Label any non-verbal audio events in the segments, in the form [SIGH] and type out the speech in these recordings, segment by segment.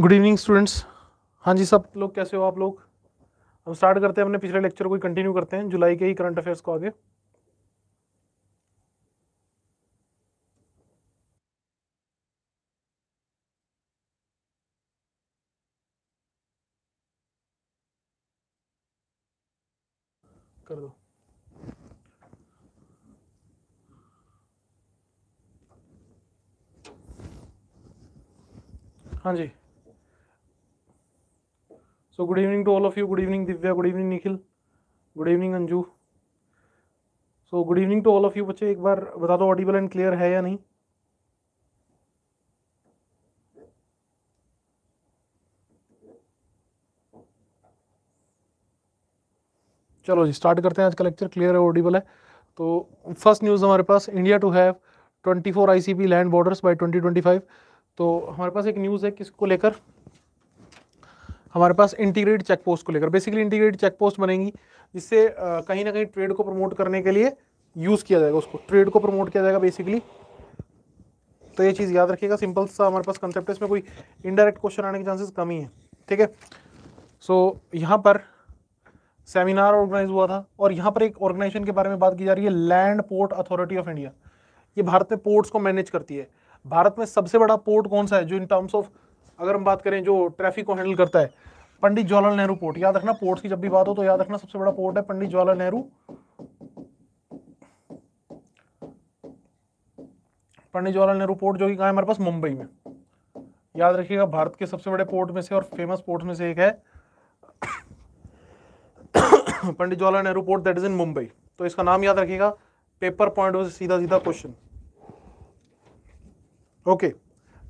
Good evening students हाँ जी सब लोग कैसे हो आप लोग हम स्टार्ट करते हैं अपने पिछले लेक्चर को कंटिन्यू करते हैं जुलाई के ही करंट अफेयर्स को आगे कर दो हाँ जी So good evening to all of you good evening Divya good evening Nikhil good evening Anju so good evening to all of you बच्चे एक बार बता दो ऑडिबल एंड क्लियर है या नहीं चलो जी स्टार्ट करते हैं आज का लेक्चर क्लियर है ऑडिबल है तो फर्स्ट न्यूज़ हमारे पास India to have 24 ICP land borders by 2025 तो हमारे पास एक न्यूज़ है किसको लेकर हमारे पास इंटीग्रेटेड चेक पोस्ट को लेकर बेसिकली इंटीग्रेटेड चेक पोस्ट बनेंगी जिससे कहीं ना कहीं ट्रेड को प्रमोट करने के लिए यूज़ किया जाएगा उसको ट्रेड को प्रमोट किया जाएगा बेसिकली तो ये चीज़ याद रखिएगा सिंपल सा हमारे पास कंसेप्ट है इसमें कोई इनडायरेक्ट क्वेश्चन आने के चांसेस कम ही है ठीक है सो so, यहाँ पर सेमिनार ऑर्गेनाइज हुआ था और यहाँ पर एक ऑर्गेनाइजेशन के बारे में बात की जा रही है land port authority of India ये भारत में पोर्ट्स को मैनेज करती है भारत में सबसे बड़ा पोर्ट कौन सा है जो इन टर्म्स ऑफ अगर हम बात करें जो ट्रैफिक को हैंडल करता है पंडित जवाहरलाल नेहरू पोर्ट याद रखना पोर्ट की जब भी बात हो तो याद रखना सबसे बड़ा पोर्ट है पंडित जवाहरलाल नेहरू पंडित जवाहरलाल नेहरू पोर्ट जो कि कहा है हमारे पास मुंबई में याद रखिएगा भारत के सबसे बड़े पोर्ट में से और फेमस पोर्ट में से एक है [COUGHS] Pandit Jawaharlal Nehru port that is in Mumbai तो इसका नाम याद रखिएगा पेपर पॉइंट सीधा सीधा question okay okay.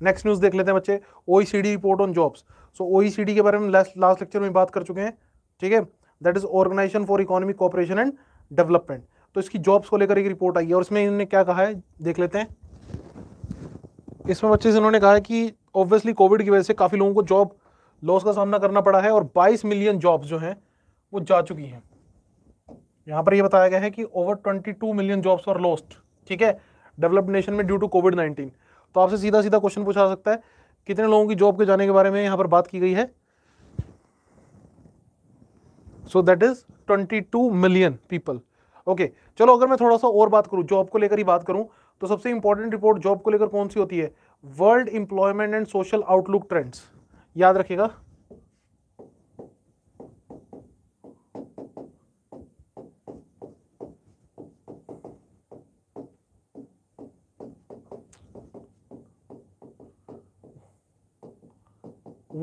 Next news देख लेते हैं बच्चे OECD report on jobs so OECD के बारे में लास्ट लेक्चर में बात कर चुके हैं ठीक है that is organisation for economic cooperation and development तो इसकी जॉब्स को लेकर एक रिपोर्ट आई है और इसमें इन्होंने क्या कहा है देख लेते हैं इसमें बच्चे से इन्होंने कहा है कि ऑब्वियसली कोविड की वजह से काफ़ी लोगों को जॉब लॉस का सामना करना पड़ा है और 22 मिलियन जॉब्स जो हैं वो जा चुकी हैं यहां पर ये बताया गया है कि over 22 million jobs are lost ठीक है डेवलप्ड नेशन में ड्यू टू कोविड 19 तो आपसे सीधा सीधा क्वेश्चन पूछा सकता है कितने लोगों की जॉब के जाने के बारे में यहां पर बात की गई है so that is 22 million people okay चलो अगर मैं थोड़ा सा और बात करूं जॉब को लेकर ही बात करूं तो सबसे इंपॉर्टेंट रिपोर्ट जॉब को लेकर कौन सी होती है world employment and social outlook trends याद रखिएगा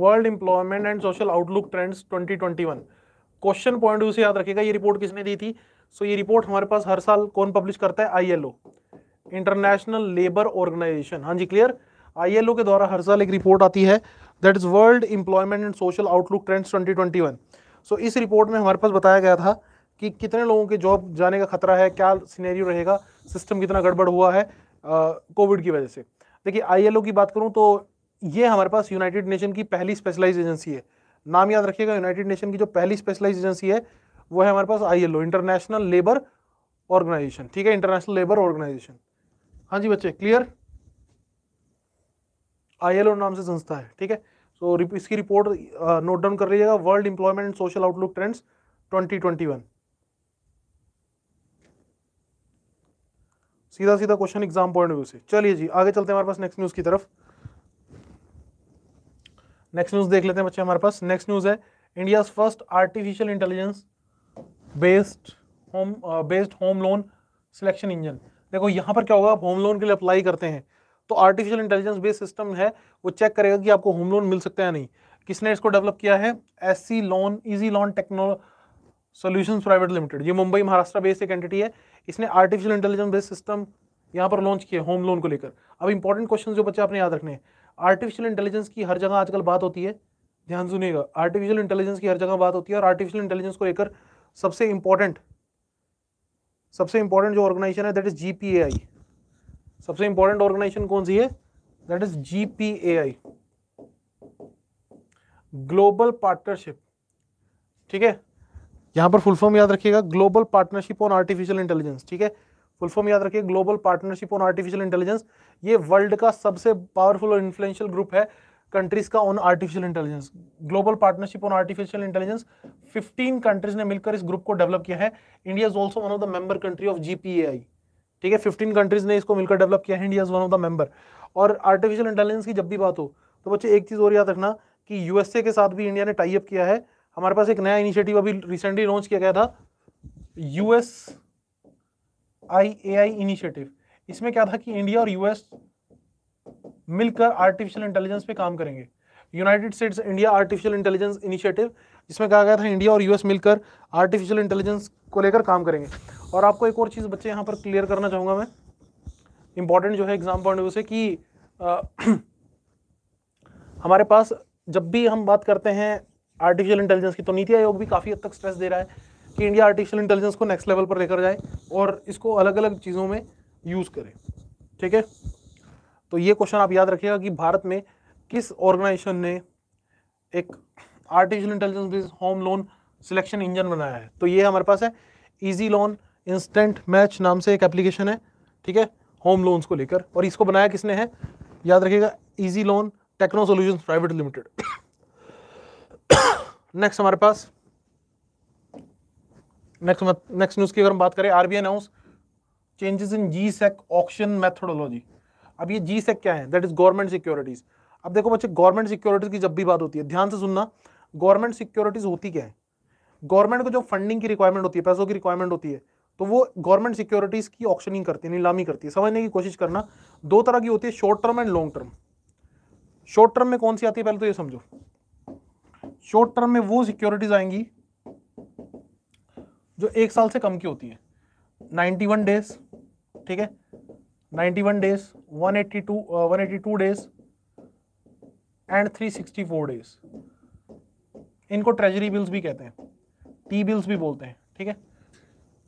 world employment and social outlook trends 2021 question point उसे से याद रखिएगा ये रिपोर्ट किसने दी थी सो so, ये रिपोर्ट हमारे पास हर साल कौन पब्लिश करता है आई इंटरनेशनल लेबर ऑर्गेनाइजेशन हाँ जी क्लियर आई के द्वारा हर साल एक रिपोर्ट आती है that is world employment and social outlook trends twenty so इस रिपोर्ट में हमारे पास बताया गया था कि कितने लोगों के जॉब जाने का खतरा है क्या सीनेरियो रहेगा सिस्टम कितना गड़बड़ हुआ है कोविड की वजह से देखिए आईएलओ की बात करूँ तो ये हमारे पास यूनाइटेड नेशन की पहली स्पेशलाइज एजेंसी है नाम याद रखिएगा यूनाइटेड नेशन की जो पहली स्पेशलाइज एजेंसी है वो है हमारे पास आई इंटरनेशनल लेबर ऑर्गेनाइजेशन ठीक है इंटरनेशनल लेबर ऑर्गेनाइजेशन हाँ जी बच्चे क्लियर आईएलओ नाम से संस्था है ठीक है सो so, इसकी रिपोर्ट नोट डाउन कर लीजिएगा world employment and social outlook trends 2021 सीधा सीधा क्वेश्चन एग्जाम पॉइंट व्यू से चलिए जी आगे चलते हैं हमारे पास नेक्स्ट न्यूज़ की तरफ नेक्स्ट न्यूज देख लेते हैं बच्चे हमारे पास नेक्स्ट न्यूज है India first artificial intelligence based home based home loan selection engine देखो यहाँ पर क्या होगा आप होम लोन के लिए अप्लाई करते हैं तो आर्टिफिशियल इंटेलिजेंस बेस्ड सिस्टम है वो चेक करेगा कि आपको होम लोन मिल सकता है या नहीं किसने इसको डेवलप किया है S C loan easy loan techno solution private limited ये मुंबई महाराष्ट्र बेस्ड एक एंटिटी है इसने आर्टिफिशियल इंटेलिजेंस बेस्ड सिस्टम यहाँ पर लॉन्च किया होम लोन को लेकर अब इंपॉर्टेंट क्वेश्चन जो बच्चे आपने याद रखने हैं आर्टिफिशियल इंटेलिजेंस की हर जगह आजकल बात होती है ध्यान सुनिएगा आर्टिफिशियल इंटेलिजेंस की हर जगह बात होती है और आर्टिफिशियल इंटेलिजेंस को लेकर सबसे इंपॉर्टेंट सबसे इंपॉर्टेंट जो ऑर्गेनाइजेशन है दैट इज जीपीएआई सबसे इंपॉर्टेंट ऑर्गेनाइजेशन कौन सी है that is GPAI global partnership ठीक है यहां पर फुल फॉर्म याद रखिएगा global partnership on artificial intelligence ठीक है फुल फॉर्म याद रखिए global partnership on artificial intelligence ये वर्ल्ड का सबसे पावरफुल और इन्फ्लुएंशियल ग्रुप है कंट्रीज का on artificial intelligence global partnership on artificial intelligence 15 countries ने मिलकर इस ग्रुप को डेवलप किया है India is also one of the member country of GPAI ठीक है 15 कंट्रीज ने इसको मिलकर डेवलप किया है India is one of the member और आर्टिफिशियल इंटेलिजेंस की जब भी बात हो तो बच्चे एक चीज़ और याद रखना कि यूएसए के साथ भी इंडिया ने टाइप किया है हमारे पास एक नया इनिशिएटिव अभी रिसेंटली लॉन्च किया गया था US I A I initiative इसमें क्या था कि इंडिया और यूएस मिलकर आर्टिफिशियल इंटेलिजेंस पे काम करेंगे United States India artificial intelligence initiative इसमें कहा गया था इंडिया और यूएस मिलकर आर्टिफिशियल इंटेलिजेंस को लेकर काम करेंगे और आपको एक और चीज़ बच्चे यहाँ पर क्लियर करना चाहूंगा मैं इंपॉर्टेंट जो है एग्जाम पॉइंट से कि आ, [CLEARS THROAT] हमारे पास जब भी हम बात करते हैं आर्टिफिशियल इंटेलिजेंस की तो नीति आयोग भी काफ़ी हद तक स्ट्रेस दे रहा है कि इंडिया आर्टिफिशियल इंटेलिजेंस को नेक्स्ट लेवल पर लेकर जाए और इसको अलग अलग चीज़ों में यूज़ करें ठीक है तो ये क्वेश्चन आप याद रखिएगा कि भारत में किस ऑर्गेनाइजेशन ने एक artificial intelligence based home loan selection engine बनाया है तो ये हमारे पास है ईजी लोन इंस्टेंट मैच नाम से एक एप्लीकेशन है ठीक है होम लोन्स को लेकर और इसको बनाया किसने है याद रखिएगा easy loan techno solution private limited next हमारे पास नेक्स्ट नेक्स्ट न्यूज़ की अगर हम बात करें RBI announce changes in G sec auction methodology अब ये जी सेक e क्या है दैट इज गवर्नमेंट सिक्योरिटीज़ अब देखो बच्चे गवर्नमेंट सिक्योरिटीज़ की जब भी बात होती है ध्यान से सुनना गवर्नमेंट सिक्योरिटीज़ होती क्या है गवर्नमेंट को जो फंडिंग की रिक्वायरमेंट होती है पैसों की रिक्वायरमेंट होती है तो वो गवर्नमेंट सिक्योरिटीज़ की ऑप्शनिंग करती है नीलामी करती है समझने की कोशिश करना दो तरह की होती है short term and long term short term में कौन सी आती है पहले तो ये समझो शॉर्ट टर्म में वो सिक्योरिटीज़ आएंगी जो एक साल से कम की होती है 91 डेज ठीक है 91 डेज 182 182 डेज एंड 364 डेज इनको ट्रेजरी बिल्स भी कहते हैं टी बिल्स भी बोलते हैं ठीक है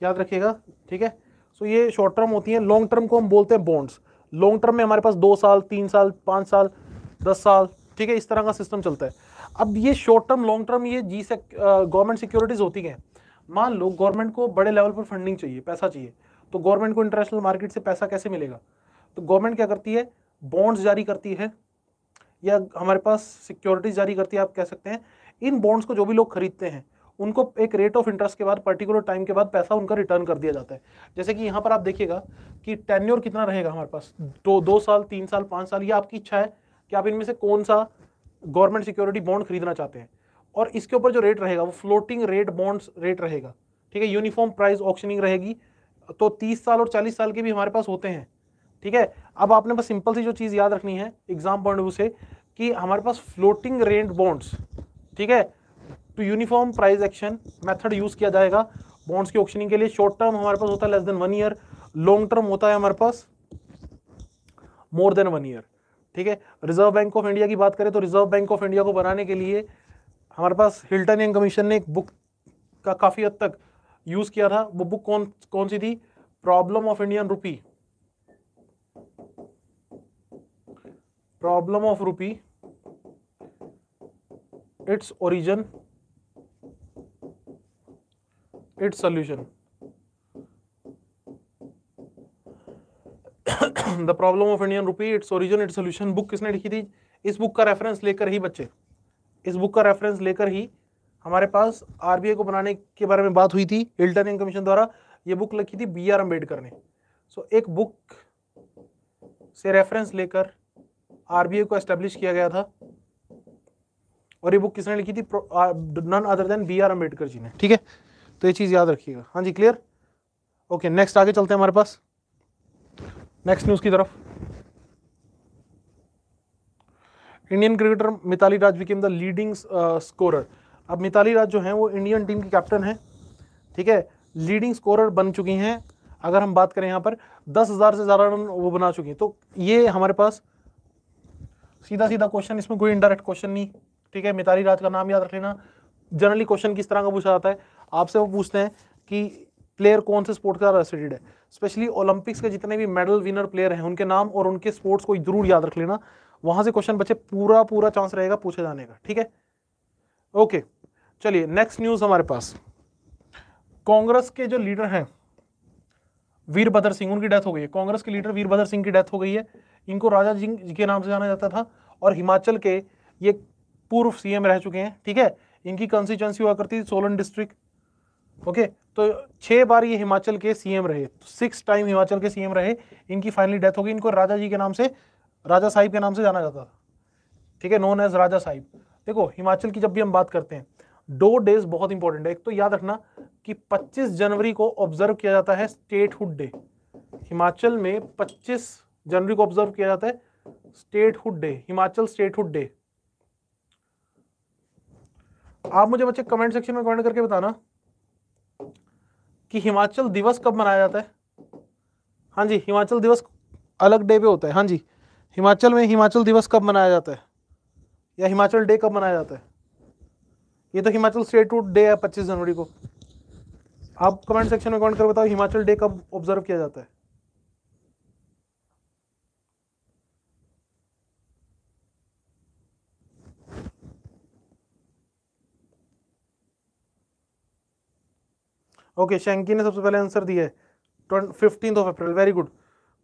याद रखिएगा ठीक है सो ये शॉर्ट टर्म होती हैं लॉन्ग टर्म को हम बोलते हैं बॉन्ड्स लॉन्ग टर्म में हमारे पास दो साल तीन साल पाँच साल दस साल ठीक है इस तरह का सिस्टम चलता है अब ये शॉर्ट टर्म लॉन्ग टर्म ये जी से गवर्नमेंट सिक्योरिटीज़ होती हैं मान लो गवर्नमेंट को बड़े लेवल पर फंडिंग चाहिए पैसा चाहिए तो गवर्नमेंट को इंटरनेशनल मार्केट से पैसा कैसे मिलेगा तो गवर्नमेंट क्या करती है बॉन्ड्स जारी करती है या हमारे पास सिक्योरिटीज जारी करती है आप कह सकते हैं इन बॉन्ड्स को जो भी लोग खरीदते हैं उनको एक रेट ऑफ इंटरेस्ट के बाद पर्टिकुलर टाइम के बाद पैसा उनका रिटर्न कर दिया जाता है जैसे कि यहाँ पर आप देखिएगा कि टेन्योर कितना रहेगा हमारे पास दो दो साल तीन साल पाँच साल ये आपकी इच्छा है कि आप इनमें से कौन सा गवर्नमेंट सिक्योरिटी बॉन्ड खरीदना चाहते हैं और इसके ऊपर जो रेट रहेगा वो फ्लोटिंग रेट बॉन्ड्स रेट रहेगा ठीक है यूनिफॉर्म प्राइस ऑप्शनिंग रहेगी तो तीस साल और चालीस साल के भी हमारे पास होते हैं ठीक है अब आपने बस सिंपल सी जो चीज़ याद रखनी है एग्जाम पॉइंट से कि हमारे पास फ्लोटिंग रेट बॉन्ड्स ठीक है to uniform price auction method use किया जाएगा बॉन्ड्स की ऑप्शनिंग के लिए शॉर्ट टर्म हमारे पास होता है less than one year long term होता है हमारे पास मोर देन वन ईयर ठीक है रिजर्व बैंक ऑफ इंडिया की बात करें तो रिजर्व बैंक ऑफ इंडिया को बनाने के लिए हमारे पास हिल्टन यंग कमीशन ने एक बुक का काफ़ी हद तक यूज़ किया था वो बुक कौन कौन सी थी problem of Indian rupee problem of rupee its origin its solution the problem of Indian rupee its origin its solution book किसने लिखी थी इस बुक का रेफरेंस लेकर ही बच्चे इस बुक का रेफरेंस लेकर ही हमारे पास आरबीआई को बनाने के बारे में बात हुई थी हिल्टन कमीशन द्वारा ये बुक लिखी थी बी आर अम्बेडकर ने सो एक बुक से रेफरेंस लेकर आरबीआई को एस्टेब्लिश किया गया था और ये बुक किसने लिखी थी none other than B R Ambedkar ji ने ठीक है तो ये चीज़ याद रखिएगा हाँ जी क्लियर ओके नेक्स्ट आगे चलते हैं हमारे पास नेक्स्ट न्यूज़ की तरफ Indian cricketer Mithali Raj became the leading scorer अब मिताली राज जो हैं वो इंडियन टीम की कैप्टन हैं ठीक है लीडिंग स्कोरर बन चुकी हैं अगर हम बात करें यहाँ पर दस हज़ार से ज़्यादा रन वो बना चुकी हैं तो ये हमारे पास सीधा सीधा क्वेश्चन इसमें कोई इंडायरेक्ट क्वेश्चन नहीं ठीक है मिताली राज का नाम याद रख लेना जनरली क्वेश्चन किस तरह का पूछा जाता है आपसे वो पूछते हैं कि प्लेयर कौन से स्पोर्ट का रेसिडेड है स्पेशली ओलंपिक्स के जितने भी मेडल विनर प्लेयर हैं उनके नाम और उनके स्पोर्ट्स को जरूर याद रख लेना वहां से क्वेश्चन बचे पूरा पूरा चांस रहेगा पूछे जाने का ठीक है ओके चलिए नेक्स्ट न्यूज हमारे पास कांग्रेस के जो लीडर हैं वीरभद्र सिंह उनकी डेथ हो गई है कांग्रेस के लीडर वीरभद्र सिंह की डेथ हो गई है इनको राजा जी के नाम से जाना जाता था और हिमाचल के ये पूर्व सीएम रह चुके हैं ठीक है इनकी कंस्टिट्यूंसी हुआ करती थी सोलन डिस्ट्रिक्ट ओके तो छह बार ये हिमाचल के सीएम रहे सिक्स टाइम हिमाचल के सीएम रहे इनकी फाइनली डेथ हो गई इनको राजा जी के नाम से राजा साहिब के नाम से जाना जाता था ठीक है नोन एज राजा साहिब देखो हिमाचल की जब भी हम बात करते हैं दो डेज बहुत इंपॉर्टेंट है एक तो याद रखना कि 25 जनवरी को ऑब्जर्व किया जाता है स्टेटहुड डे हिमाचल में 25 जनवरी को ऑब्जर्व किया जाता है statehood day Himachal statehood day आप मुझे बच्चे कमेंट सेक्शन में कमेंट करके बताना कि हिमाचल दिवस कब मनाया जाता है हाँ जी हिमाचल दिवस अलग डे पे होता है हाँ जी हिमाचल में हिमाचल दिवस कब मनाया जाता है या हिमाचल डे कब मनाया जाता है ये तो हिमाचल स्टेट टू डे है पच्चीस जनवरी को आप कमेंट सेक्शन में कमेंट कर बताओ हिमाचल डे कब ऑब्जर्व किया जाता है ओके okay, शैंकी ने सबसे पहले आंसर दिया है fifteen of April very good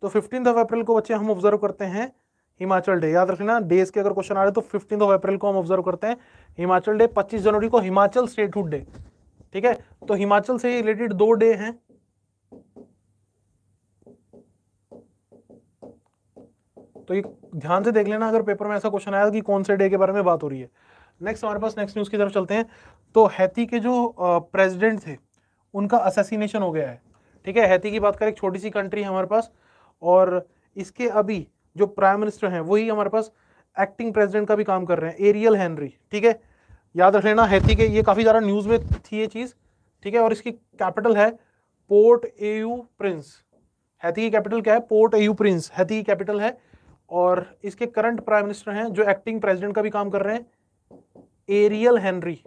तो फिफ्टीन ऑफ अप्रैल को बच्चे हम ऑब्जर्व करते हैं हिमाचल डे याद रखना डेज के अगर क्वेश्चन आ रहे तो फिफ्टीन ऑफ अप्रैल को हम ऑब्जर्व करते हैं हिमाचल डे पच्चीस जनवरी को हिमाचल स्टेटहुड डे ठीक है तो हिमाचल से रिलेटेड दो डे हैं तो ये ध्यान से देख लेना अगर पेपर में ऐसा क्वेश्चन आया कि कौन से डे के बारे में बात हो रही है नेक्स्ट हमारे पास नेक्स्ट न्यूज़ की तरफ चलते हैं तो हैती के जो प्रेसिडेंट थे उनका असेसिनेशन हो गया है ठीक है हैती की बात करें एक छोटी सी कंट्री है हमारे पास और इसके अभी जो प्राइम मिनिस्टर हैं वही हमारे पास एक्टिंग प्रेसिडेंट का भी काम कर रहे हैं एरियल हैनरी ठीक है याद रख लेना हैती के ये काफ़ी ज़्यादा न्यूज़ में थी ये चीज़ ठीक है और इसकी कैपिटल है पोर्ट एयू प्रिंस हैती की कैपिटल क्या है पोर्ट एयू प्रिंस हैती की कैपिटल है और इसके करंट प्राइम मिनिस्टर हैं जो एक्टिंग प्रेसिडेंट का भी काम कर रहे हैं एरियल हैनरी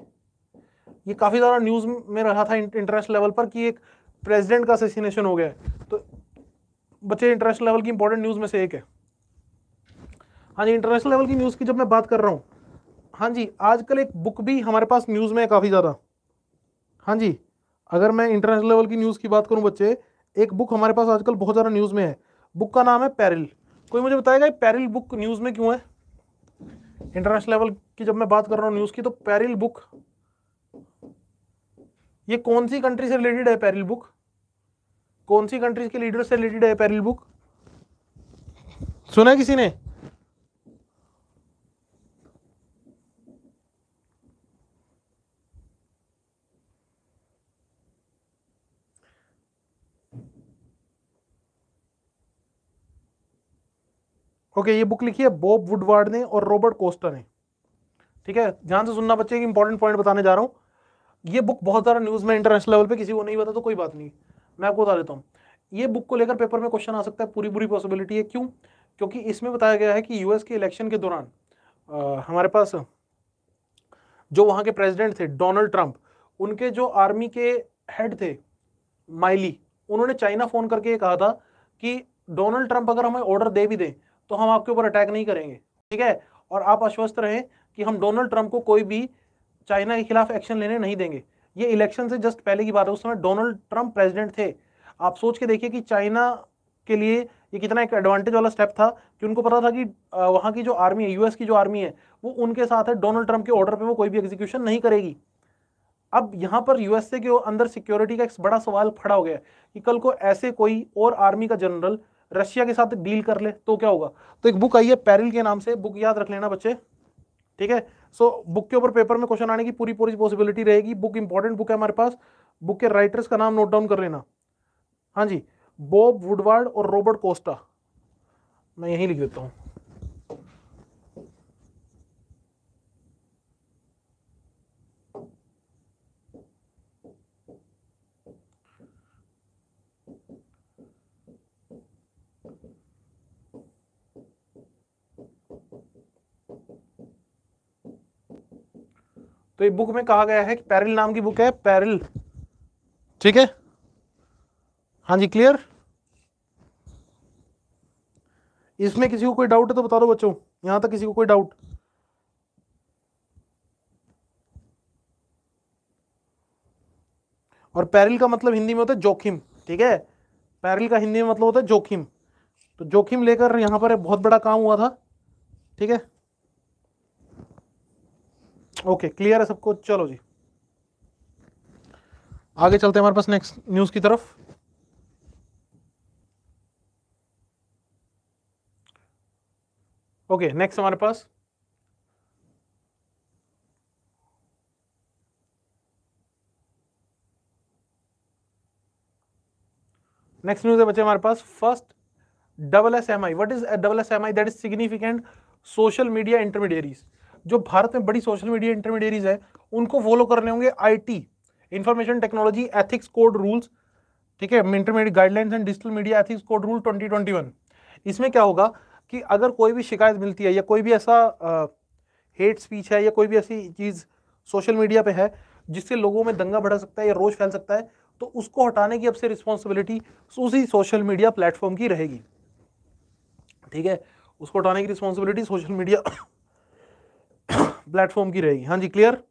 ये काफ़ी ज़्यादा न्यूज़ में रहा था इंटरेस्ट लेवल पर कि एक प्रेसिडेंट का असेसिनेशन हो गया है तो बच्चे इंटरनेशनल लेवल की इंपॉर्टेंट न्यूज़ में से एक है हाँ जी इंटरनेशनल लेवल की न्यूज़ की जब मैं बात कर रहा हूँ हाँ जी आजकल एक बुक भी हमारे पास न्यूज़ में है काफ़ी ज़्यादा हाँ जी अगर मैं इंटरनेशनल लेवल की न्यूज़ की बात करूँ बच्चे एक बुक हमारे पास आजकल बहुत ज़्यादा न्यूज़ में है बुक का नाम है पैरिल कोई मुझे बताएगा पैरिल बुक न्यूज़ में क्यों है इंटरनेशनल लेवल की जब मैं बात कर रहा हूँ न्यूज़ की तो पैरिल बुक ये कौन सी कंट्री से रिलेटेड है पैरिल बुक कौन सी कंट्रीज के लीडर से रिलेटेड है पैरल बुक सुना किसी ने ओके okay, ये बुक लिखी है बॉब वुडवार्ड ने और रॉबर्ट कोस्टर ने ठीक है ध्यान से सुनना बच्चे इंपॉर्टेंट पॉइंट बताने जा रहा हूं ये बुक बहुत ज़्यादा न्यूज़ में इंटरनेशनल लेवल पे किसी को नहीं पता तो कोई बात नहीं मैं आपको बता देता हूँ ये बुक को लेकर पेपर में क्वेश्चन आ सकता है पूरी बुरी पॉसिबिलिटी है क्यों क्योंकि इसमें बताया गया है कि यूएस के इलेक्शन के दौरान हमारे पास जो वहाँ के प्रेसिडेंट थे डोनाल्ड ट्रंप उनके जो आर्मी के हेड थे माइली उन्होंने चाइना फ़ोन करके ये कहा था कि डोनाल्ड ट्रंप अगर हमें ऑर्डर दे भी दें तो हम आपके ऊपर अटैक नहीं करेंगे ठीक है और आप आश्वस्त रहें कि हम डोनाल्ड ट्रंप को कोई भी चाइना के खिलाफ एक्शन लेने नहीं देंगे ये इलेक्शन से जस्ट पहले की बात है उस समय डोनाल्ड ट्रंप प्रेसिडेंट थे आप सोच के देखिए कि चाइना के लिए ये कितना एक एडवांटेज वाला स्टेप था कि उनको पता था कि वहाँ की जो आर्मी है यूएस की जो आर्मी है वो उनके साथ है डोनाल्ड ट्रंप के ऑर्डर पर वो कोई भी एग्जीक्यूशन नहीं करेगी अब यहाँ पर यूएसए के अंदर सिक्योरिटी का एक बड़ा सवाल खड़ा हो गया कि कल को ऐसे कोई और आर्मी का जनरल रशिया के साथ डील कर ले तो क्या होगा तो एक बुक आई है पैरिल के नाम से बुक याद रख लेना बच्चे ठीक है सो बुक के ऊपर पेपर में क्वेश्चन आने की पूरी पूरी पॉसिबिलिटी रहेगी बुक इंपॉर्टेंट बुक है हमारे पास बुक के राइटर्स का नाम नोट डाउन कर लेना हाँ जी बॉब वुडवार्ड और रॉबर्ट कोस्टा मैं यहीं लिख देता हूँ तो ये बुक में कहा गया है कि पैरल नाम की बुक है पैरल ठीक है हाँ जी क्लियर इसमें किसी को कोई डाउट है तो बता दो बच्चों यहां तक किसी को कोई डाउट और पैरल का मतलब हिंदी में होता है जोखिम ठीक है पैरल का हिंदी में मतलब होता है जोखिम तो जोखिम लेकर यहां पर बहुत बड़ा काम हुआ था ठीक है ओके क्लियर है सबको चलो जी आगे चलते हैं हमारे पास नेक्स्ट न्यूज की तरफ ओके नेक्स्ट हमारे पास नेक्स्ट न्यूज है बच्चे हमारे पास first double S M I what is double S M I that is significant social media intermediaries जो भारत में बड़ी सोशल मीडिया इंटरमीडियरीज है उनको फॉलो करने होंगे IT information technology ethics code rules ठीक है intermediate guidelines and digital media ethics code rule 2021 इसमें क्या होगा कि अगर कोई भी शिकायत मिलती है या कोई भी ऐसा हेट स्पीच है या कोई भी ऐसी चीज़ सोशल मीडिया पे है जिससे लोगों में दंगा बढ़ा सकता है या रोज फैल सकता है तो उसको हटाने की अब से रिस्पॉन्सिबिलिटी उसी सोशल मीडिया प्लेटफॉर्म की रहेगी ठीक है उसको हटाने की रिस्पॉन्सिबिलिटी सोशल मीडिया प्लेटफॉर्म की रहेगी हाँ जी क्लियर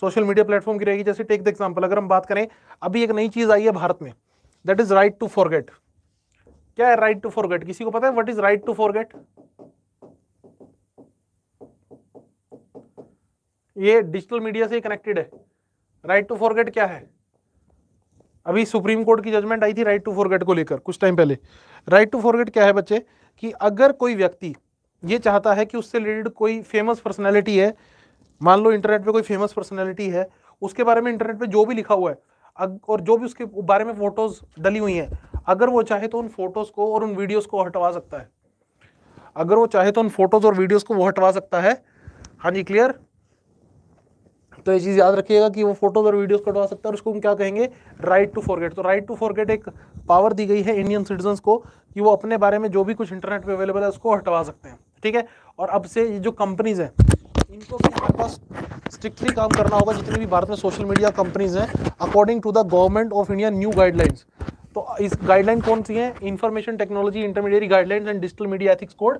सोशल मीडिया प्लेटफॉर्म की रहेगी जैसे टेक द एग्जांपल अगर हम बात करें अभी एक नई चीज आई है भारत में that is right to forget क्या है राइट टू फॉरगेट किसी को पता है what is right to forget ये डिजिटल मीडिया से कनेक्टेड है राइट टू फॉरगेट क्या है अभी सुप्रीम कोर्ट की जजमेंट आई थी राइट टू फॉरगेट को लेकर कुछ टाइम पहले राइट टू फॉरगेट क्या है बच्चे कि अगर कोई व्यक्ति ये चाहता है कि उससे रिलेटेड कोई फेमस पर्सनैलिटी है मान लो इंटरनेट पर कोई फेमस पर्सनैलिटी है उसके बारे में इंटरनेट पर जो भी लिखा हुआ है और जो भी उसके बारे में फोटोज डली हुई हैं अगर वो चाहे तो उन फोटोज को और उन वीडियोस को हटवा सकता है अगर वो चाहे तो उन फोटोज और वीडियोस को वो हटवा सकता है हाँ जी क्लियर तो ये चीज़ याद रखिएगा कि वो फोटोज और वीडियोस हटवा सकता है और उसको हम क्या कहेंगे राइट टू फॉरगेट तो राइट टू फॉरगेट एक पावर दी गई है इंडियन सिटीजन को कि वो अपने बारे में जो भी कुछ इंटरनेट पर अवेलेबल है उसको हटवा सकते हैं ठीक है और अब से ये जो कंपनीज हैं इनको भी हमारे पास स्ट्रिक्टली काम करना होगा जितनी भी भारत में सोशल मीडिया कंपनीज हैं according to the government of India new guidelines तो इस गाइडलाइन कौन सी है information technology intermediate guidelines and digital media ethics code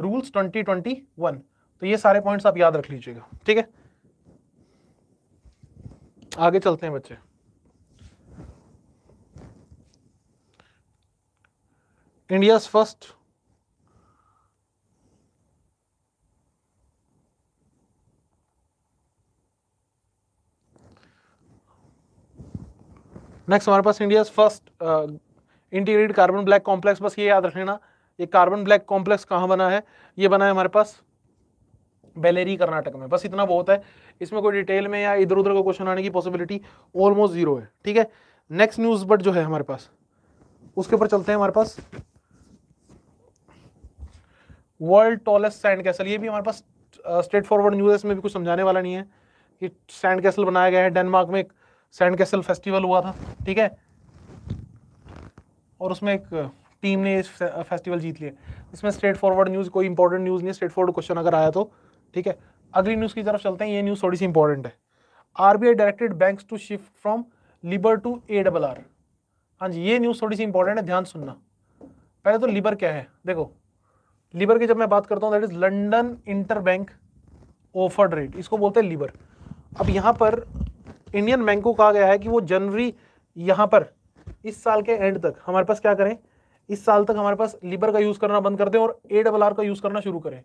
rules 2021 तो ये सारे पॉइंट्स आप याद रख लीजिएगा ठीक है आगे चलते हैं बच्चे इंडिया फर्स्ट नेक्स्ट हमारे पास India first integrated carbon black complex बस ये याद रख लेना ये कार्बन ब्लैक कॉम्प्लेक्स कहाँ बना है ये बना है हमारे पास बेलेरी कर्नाटक में बस इतना बहुत है इसमें कोई डिटेल में या इधर उधर का क्वेश्चन आने की पॉसिबिलिटी ऑलमोस्ट जीरो है ठीक है नेक्स्ट न्यूज़ बट जो है हमारे पास उसके ऊपर चलते हैं हमारे पास वर्ल्ड टॉलेस्ट सैंड कैसल ये भी हमारे पास स्ट्रेट फॉरवर्ड न्यूज है इसमें भी कुछ समझाने वाला नहीं है कि सैंड कैसल बनाया गया है डेनमार्क में एक सैंड कैसल फेस्टिवल हुआ था ठीक है और उसमें एक टीम ने इस फेस्टिवल जीत लिया इसमें स्ट्रेट फॉरवर्ड न्यूज़ कोई इंपॉर्टेंट न्यूज़ नहीं है स्ट्रेट फॉरवर्ड क्वेश्चन अगर आया तो ठीक है अगली न्यूज़ की तरफ चलते हैं ये न्यूज़ थोड़ी सी इंपॉर्टेंट है RBI directed bank to shift from LIBOR to A double R हाँ जी ये न्यूज़ थोड़ी सी इंपॉर्टेंट है ध्यान सुनना पहले तो लिबर क्या है देखो लिबर की जब मैं बात करता हूँ that is London interbank offered rate इसको बोलते हैं लिबर अब यहाँ पर इंडियन बैंक को कहा गया है कि वो जनवरी यहाँ पर इस साल के एंड तक हमारे पास क्या करें इस साल तक हमारे पास लीबर का यूज़ करना बंद कर दें और ए डबल आर का यूज़ करना शुरू करें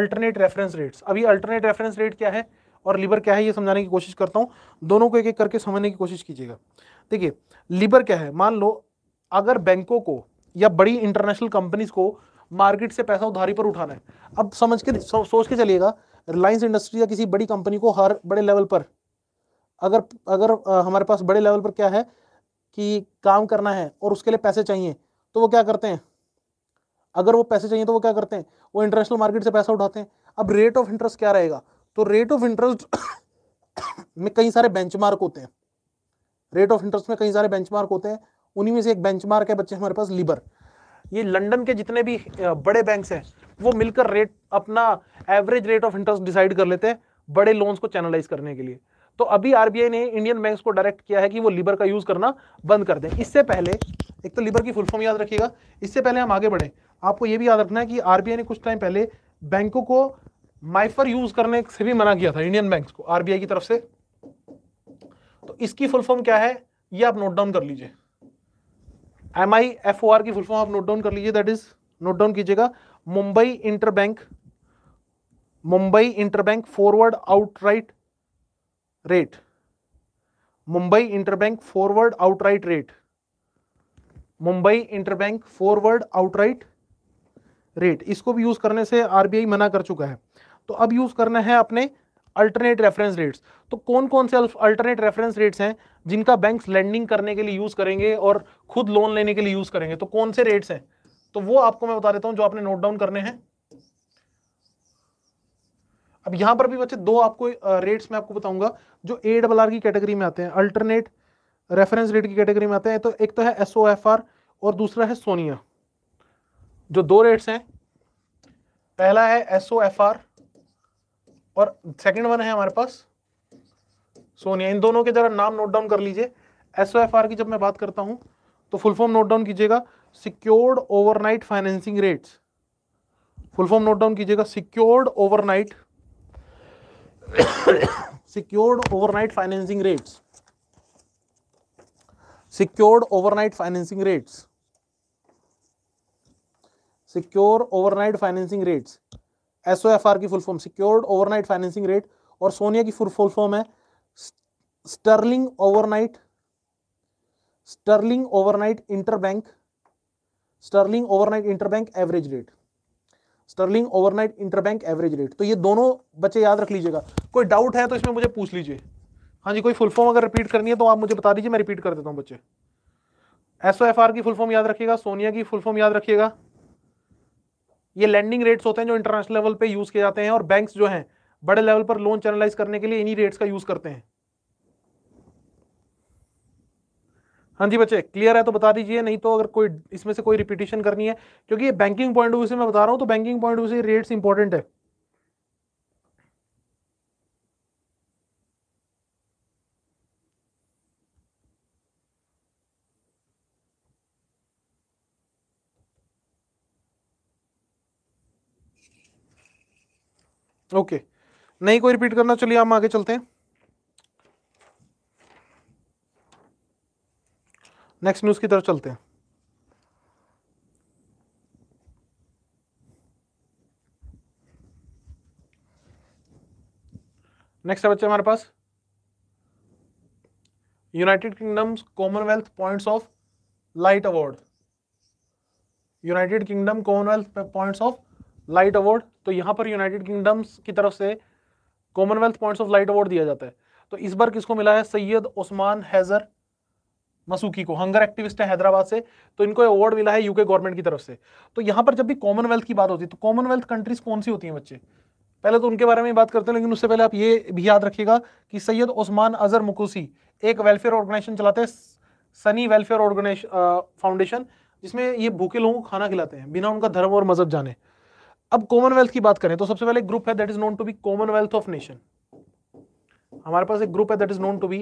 अल्टरनेट रेफरेंस रेट्स अभी अल्टरनेट रेफरेंस रेट क्या है और लिबर क्या है ये समझाने की कोशिश करता हूँ दोनों को एक एक करके समझने की कोशिश कीजिएगा देखिए लिबर क्या है मान लो अगर बैंकों को या बड़ी इंटरनेशनल कंपनीज को मार्केट से पैसा उधारी पर उठाना है अब समझ के सो, सोच के चलिएगा रिलायंस इंडस्ट्री या किसी बड़ी कंपनी को हर बड़े लेवल पर अगर अगर हमारे पास बड़े लेवल पर क्या है कि काम करना है और उसके लिए पैसे चाहिए तो वो क्या करते हैं अगर वो पैसे चाहिए तो वो क्या करते हैं वो इंटरनेशनल मार्केट से पैसा उठाते हैं अब रेट ऑफ इंटरेस्ट क्या रहेगा तो रेट ऑफ इंटरेस्ट में कई सारे बेंचमार्क होते हैं रेट ऑफ इंटरेस्ट में कई सारे बेंचमार्क होते हैं उन्हीं में से एक बेंचमार्क है बच्चे हमारे पास लिबर ये लंदन के जितने भी बड़े बैंक्स हैं वो मिलकर रेट अपना average rate of interest decide कर लेते हैं बड़े लोन्स को चैनलाइज करने के लिए तो अभी आरबीआई ने इंडियन बैंक्स को डायरेक्ट किया है कि वो लिबर का यूज करना बंद कर दें इससे पहले एक तो लिबर की फुल फॉर्म याद रखिएगा इससे पहले हम आगे बढ़े आपको ये भी याद रखना है कि आरबीआई ने कुछ टाइम पहले बैंकों को माइफर यूज करने से भी मना किया था इंडियन बैंक को आरबीआई की तरफ से तो इसकी फुल फॉर्म क्या है ये आप नोट डाउन कर लीजिए M I F O R की फुल फॉर्म आप नोट डाउन कर लीजिए दैट इज नोट डाउन कीजिएगा Mumbai interbank Mumbai interbank forward outright rate Mumbai interbank forward outright rate Mumbai interbank forward outright rate इसको भी यूज करने से आरबीआई मना कर चुका है तो अब यूज करना है अपने अल्टरनेट रेफरेंस रेट्स तो कौन कौन से अल्टरनेट रेफरेंस रेट्स हैं जिनका बैंक्स लैंडिंग करने के लिए यूज करेंगे और खुद लोन लेने के लिए यूज करेंगे तो कौन से रेट्स हैं तो वो आपको मैं बता देता हूं जो आपने नोट डाउन करने हैं अब यहां पर भी बच्चे दो आपको रेट्स में आपको बताऊंगा जो ए डबल आर की कैटेगरी में आते हैं अल्टरनेट रेफरेंस रेट की कैटेगरी में आते हैं तो एक तो है एस और दूसरा है सोनिया जो दो रेट्स हैं पहला है एस और सेकेंड वन है हमारे पास सोनिया इन दोनों के जरा नाम नोट डाउन कर लीजिए एस की जब मैं बात करता हूं तो फुल फॉर्म नोट डाउन कीजिएगा secured overnight financing rates full form note down कीजिएगा secured overnight secured overnight financing rates secured overnight financing rates secure overnight financing rates R की full form secured overnight financing rate और SONIA की full form है sterling overnight sterling overnight interbank sterling overnight interbank average rate sterling overnight interbank average rate तो ये दोनों बच्चे याद रख लीजिएगा कोई डाउट है तो इसमें मुझे पूछ लीजिए हाँ जी कोई फुल फॉर्म अगर रिपीट करनी है तो आप मुझे बता दीजिए मैं रिपीट कर देता हूँ बच्चे एस की फुल फॉर्म याद रखिएगा सोनिया की फुल फॉर्म याद रखिएगा ये लैंडिंग रेट्स होते हैं जो इंटरनेशनल लेवल पे यूज़ किए जाते हैं और बैंक्स जो हैं बड़े लेवल पर लोन चैनलाइज करने के लिए इन्हीं रेट्स का यूज़ करते हैं हाँ जी बच्चे क्लियर है तो बता दीजिए नहीं तो अगर कोई इसमें से कोई रिपीटेशन करनी है क्योंकि ये बैंकिंग पॉइंट ऑफ व्यू से मैं बता रहा हूँ तो बैंकिंग पॉइंट ऑफ व्यू से रेट्स इंपॉर्टेंट है ओके okay. नहीं कोई रिपीट करना चलिए हम आगे चलते हैं नेक्स्ट न्यूज़ की तरफ चलते हैं नेक्स्ट है बच्चे हमारे पास United Kingdom Commonwealth points of light award United Kingdom Commonwealth points of light award तो यहां पर यूनाइटेड किंगडम्स की तरफ से Commonwealth points of light award दिया जाता है तो इस बार किसको मिला है सैयद ओस्मान हैज़र मसूकी को हंगर एक्टिविस्ट है हैदराबाद से तो इनको अवार्ड मिला है यूके गवर्नमेंट की तरफ से तो यहाँ पर जब भी कॉमनवेल्थ की बात होती है तो कॉमनवेल्थ कंट्रीज कौन सी होती हैं बच्चे पहले तो उनके बारे में बात करते हैं लेकिन उससे पहले आप ये भी याद रखिएगा कि सैयद उस्मान अजहर मुकूसी एक वेलफेयर ऑर्गेनाइजेशन चलाते हैं सनी वेलफेयर ऑर्गेनाइजेशन फाउंडेशन जिसमें ये भूखे लोगों को खाना खिलाते हैं बिना उनका धर्म और मजहब जाने अब कॉमनवेल्थ की बात करें तो सबसे पहले ग्रुप है that is known to be Commonwealth of nation हमारे पास एक ग्रुप है that is known to be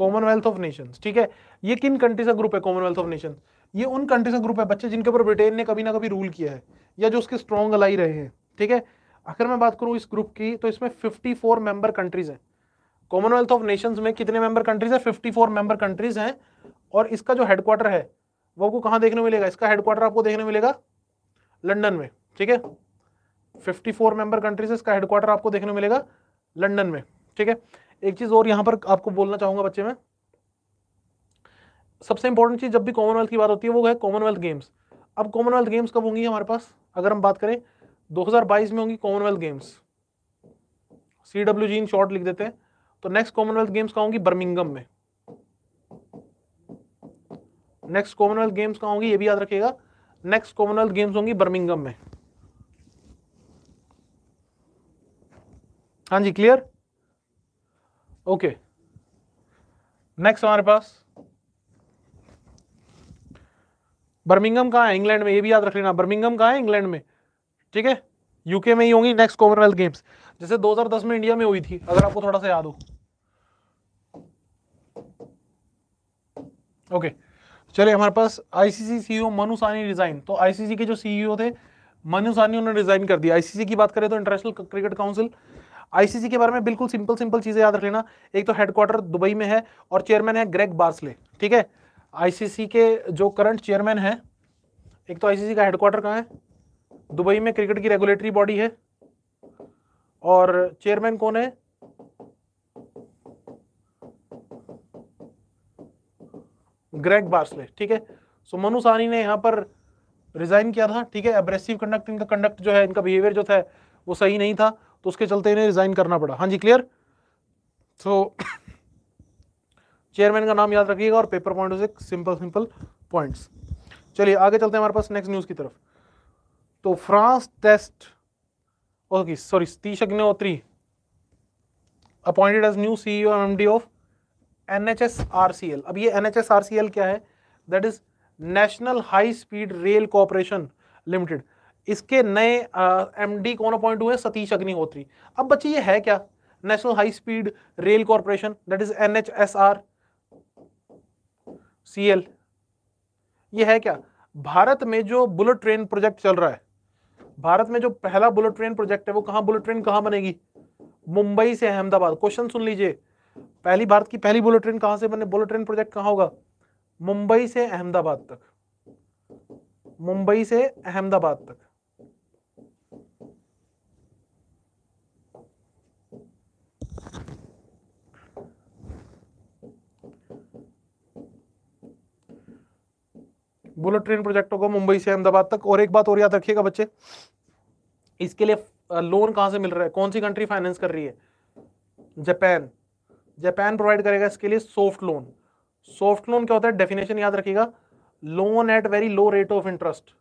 Commonwealth of Nations ठीक है ये किन कंट्री का ग्रुप है कॉमनवेल्थ ऑफ नेशन ये उन कंट्री का ग्रुप है बच्चे जिनके ऊपर ब्रिटेन ने कभी ना कभी रूल किया है या जो उसके स्ट्रॉन्ग अलाई रहे हैं ठीक है अगर मैं बात करूँ इस ग्रुप की तो इसमें 54 मेंबर कंट्रीज हैं कॉमनवेल्थ ऑफ नेशंस में कितने मेंबर कंट्रीज हैं 54 मेंबर कंट्रीज हैं और इसका जो हेडक्वार्टर है वो आपको कहाँ देखने मिलेगा इसका हेडक्वार्टर आपको देखने मिलेगा लंडन में ठीक है 54 मेंबर कंट्रीज इसका हेडक्वार्टर आपको देखने मिलेगा लंडन में ठीक है एक चीज़ और यहां पर आपको बोलना चाहूंगा बच्चे में सबसे इंपॉर्टेंट चीज़ जब भी कॉमनवेल्थ की बात होती है वो है कॉमनवेल्थ गेम्स अब कॉमनवेल्थ गेम्स कब होंगी हमारे पास अगर हम बात करें 2022 में होंगी Commonwealth Games C W G in short लिख देते हैं तो नेक्स्ट कॉमनवेल्थ गेम्स कहा होंगी बर्मिंगम में नेक्स्ट कॉमनवेल्थ गेम्स कहा होंगी ये भी याद रखिएगा नेक्स्ट कॉमनवेल्थ गेम्स होंगी बर्मिंगम में हाँ जी क्लियर ओके नेक्स्ट हमारे पास बर्मिंगम कहा है इंग्लैंड में ये भी याद रख लेना बर्मिंगम कहा है इंग्लैंड में ठीक है यूके में ही होंगी नेक्स्ट कॉमनवेल्थ गेम्स जैसे 2010 में इंडिया में हुई थी अगर आपको थोड़ा सा याद हो ओके okay. चलिए हमारे पास ICC CEO e Manu Sawhney resign तो आईसीसी के जो सीईओ e थे मनु सानी उन्होंने रिजाइन कर दिया आईसीसी की बात करें तो इंटरनेशनल क्रिकेट काउंसिल आईसीसी के बारे में बिल्कुल सिंपल सिंपल चीजें याद रख लेना एक तो हेडक्वार्टर दुबई में है और चेयरमैन है ग्रेग बार्सले ठीक है आईसीसी के जो करंट चेयरमैन है एक तो आईसीसी का हेडक्वार्टर कहाँ है दुबई में क्रिकेट की रेगुलेटरी बॉडी है और चेयरमैन कौन है ग्रेग बार्सले ठीक है सो मनु सानी ने यहाँ पर रिजाइन किया था ठीक है एब्रेसिव कंडक्ट इनका कंडक्ट जो है इनका बिहेवियर जो था वो सही नहीं था तो उसके चलते इन्हें रिज़ाइन करना पड़ा हाँ जी क्लियर सो so, चेयरमैन का नाम याद रखिएगा और पेपर पॉइंट उसे सिंपल सिंपल पॉइंट्स चलिए आगे चलते हैं हमारे पास नेक्स्ट न्यूज़ की तरफ तो France test okay sorry Satish Agnihotri appointed as new C और M D of N H S R C L अब ये N H S R C L क्या है that is national high speed rail corporation limited इसके नए M D कौन appoint हुए सतीश अग्निहोत्री अब बच्चे ये है क्या national high speed rail corporation that is N H S R C L ये है क्या भारत में जो बुलेट ट्रेन प्रोजेक्ट चल रहा है भारत में जो पहला बुलेट ट्रेन प्रोजेक्ट है वो कहां बुलेट ट्रेन कहां बनेगी मुंबई से अहमदाबाद क्वेश्चन सुन लीजिए पहली भारत की पहली बुलेट ट्रेन कहां से बने बुलेट ट्रेन प्रोजेक्ट कहां होगा मुंबई से अहमदाबाद तक मुंबई से अहमदाबाद तक ट्रेन प्रोजेक्ट होगा मुंबई से अहमदाबाद तक और एक बात और याद रखिएगा बच्चे इसके लिए लोन कहां से मिल रहा है कौन सी कंट्री फाइनेंस कर रही है जापान जापान प्रोवाइड करेगा इसके लिए सॉफ्ट लोन सॉफ्ट लोन क्या होता है डेफिनेशन याद रखिएगा loan at very low rate of interest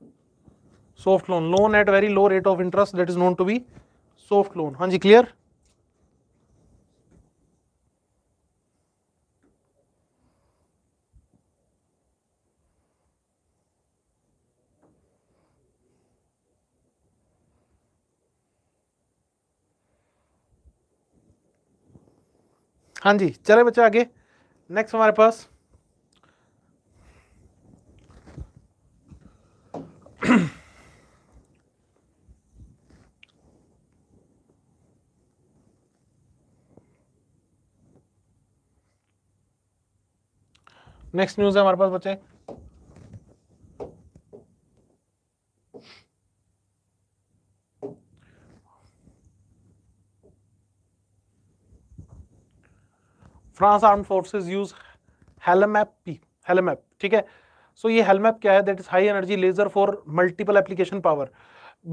soft loan loan at very low rate of interest that is known to be soft loan हाँ जी क्लियर हाँ जी चले बच्चे आगे नेक्स्ट हमारे पास नेक्स्ट न्यूज़ है हमारे पास बच्चे France armed forces use HELMAP HELMAP ठीक है सो so, ये हेलमैप क्या है that is high energy laser for multiple application power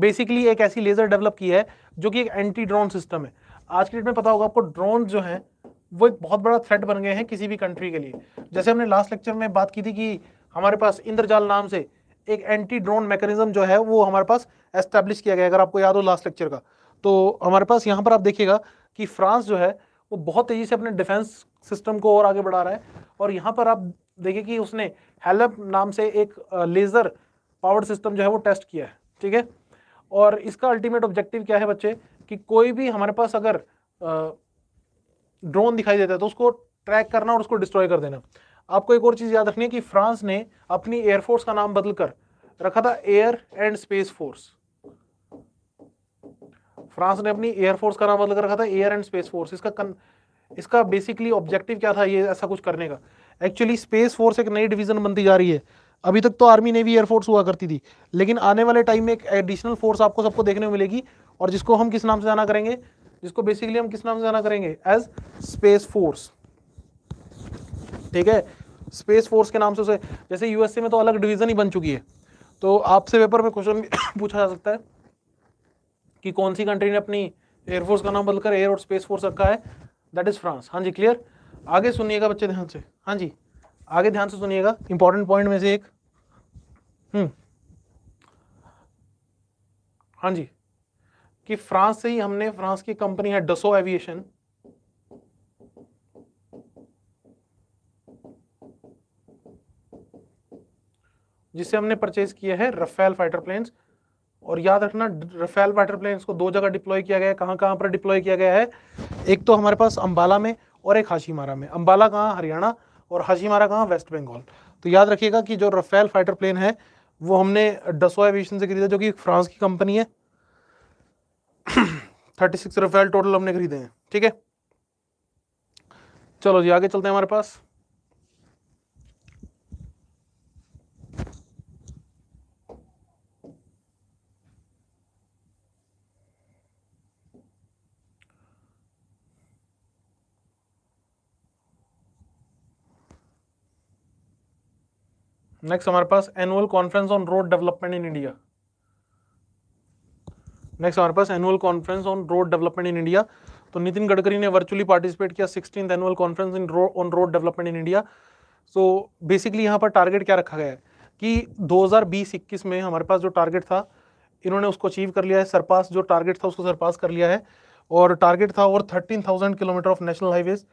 basically एक ऐसी लेजर डेवलप की है जो कि एक एंटी ड्रोन सिस्टम है आज के डेट में पता होगा आपको ड्रोन जो है वो एक बहुत बड़ा थ्रेट बन गए हैं किसी भी कंट्री के लिए जैसे हमने लास्ट लेक्चर में बात की थी कि हमारे पास इंद्रजाल नाम से एक एंटी ड्रोन मैकेनिज्म जो है वो हमारे पास एस्टेब्लिश किया गया अगर आपको याद हो लास्ट लेक्चर का तो हमारे पास यहाँ पर आप देखिएगा कि फ्रांस जो है वो बहुत तेज़ी से अपने डिफेंस सिस्टम को और आगे बढ़ा रहा है और यहाँ पर आप देखिए कि उसने हेलप नाम से एक लेज़र पावर सिस्टम जो है वो टेस्ट किया है ठीक है और इसका अल्टीमेट ऑब्जेक्टिव क्या है बच्चे कि कोई भी हमारे पास अगर ड्रोन दिखाई देता है तो उसको ट्रैक करना और उसको डिस्ट्रॉय कर देना आपको एक और चीज़ याद रखनी है कि फ्रांस ने अपनी एयरफोर्स का नाम बदलकर रखा था air and space force France ने अपनी एयरफोर्स का नाम बदलकर रखा था एयर एंड स्पेस फोर्स इसका इसका बेसिकली ऑब्जेक्टिव क्या था ये ऐसा कुछ करने का एक्चुअली स्पेस फोर्स एक नई डिवीजन बनती जा रही है अभी तक तो आर्मी नेवी एयरफोर्स हुआ करती थी लेकिन आने वाले टाइम में एक एडिशनल फोर्स आपको सबको देखने को मिलेगी और जिसको हम किस नाम से जाना करेंगे जिसको बेसिकली हम किस नाम से जाना करेंगे एज स्पेस फोर्स ठीक है स्पेस फोर्स के नाम से उसे जैसे यूएसए में तो अलग डिवीजन ही बन चुकी है तो आपसे पेपर में क्वेश्चन [COUGHS] पूछा जा सकता है कि कौन सी कंट्री ने अपनी एयरफोर्स का नाम बदलकर एयर और स्पेस फोर्स रखा है दैट इज फ्रांस हाँ जी क्लियर आगे सुनिएगा बच्चे ध्यान से हाँ जी आगे ध्यान से सुनिएगा इंपॉर्टेंट पॉइंट में से एक हम्म हाँ जी कि फ्रांस से ही हमने फ्रांस की कंपनी है डसो एविएशन जिसे हमने परचेज किया है रफेल फाइटर प्लेन्स और याद रखना रफेल वाटर प्लेन को दो जगह डिप्लॉय किया गया है कहाँ कहाँ पर डिप्लॉय किया गया है एक तो हमारे पास अम्बाला में और एक हाशीमारा में अम्बाला कहाँ हरियाणा और हाशीमारा कहाँ वेस्ट बंगाल तो याद रखिएगा कि जो रफेल फाइटर प्लेन है वो हमने डसो एविएशन से खरीदा जो कि फ्रांस की कंपनी है [CLEARS THROAT] थर्टी सिक्स रफेल टोटल हमने खरीदे हैं ठीक है चलो जी आगे चलते हैं हमारे पास नेक्स्ट हमारे पास annual conference on road development in India next हमारे पास annual conference on road development in India तो नितिन गडकरी ने वर्चुअली पार्टिसिपेट किया sixteen annual conference in on road development in India so basically यहाँ पर टारगेट क्या रखा गया है कि 2020-21 में हमारे पास जो टारगेट था इन्होंने उसको अचीव कर लिया है सरपास जो टारगेट था उसको सरपास कर लिया है और टारगेट था over thirteen thousand kilometre of national highways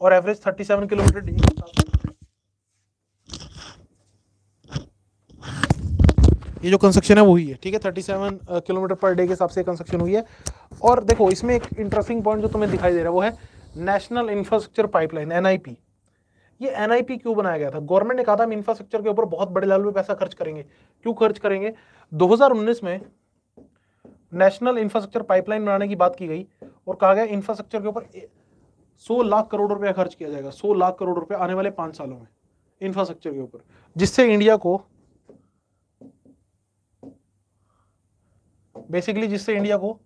और एवरेज थर्टी सेवन किलोमीटर ये जो कंस्ट्रक्शन है वही है ठीक है सेवन किलोमीटर पर डे के हिसाब से कंस्ट्रक्शन हुई है और देखो इसमें एक इंटरेस्टिंग पॉइंट जो तुम्हें दिखाई दे रहा है वो है नेशनल इंफ्रास्ट्रक्चर पाइपलाइन एन ये एन क्यों बनाया गया था गवर्नमेंट ने कहा था हम इंफ्रास्ट्रक्चर के ऊपर बहुत बड़े लेवल पे पैसा खर्च करेंगे क्यों खर्च करेंगे दो में नेशनल इंफ्रास्ट्रक्चर पाइपलाइन बनाने की बात की गई और कहा गया इंफ्रास्ट्रक्चर के ऊपर 100 लाख करोड़ रुपया खर्च किया जाएगा 100 लाख करोड़ रुपया आने वाले पाँच सालों में इंफ्रास्ट्रक्चर के ऊपर जिससे इंडिया को बेसिकली जिससे इंडिया को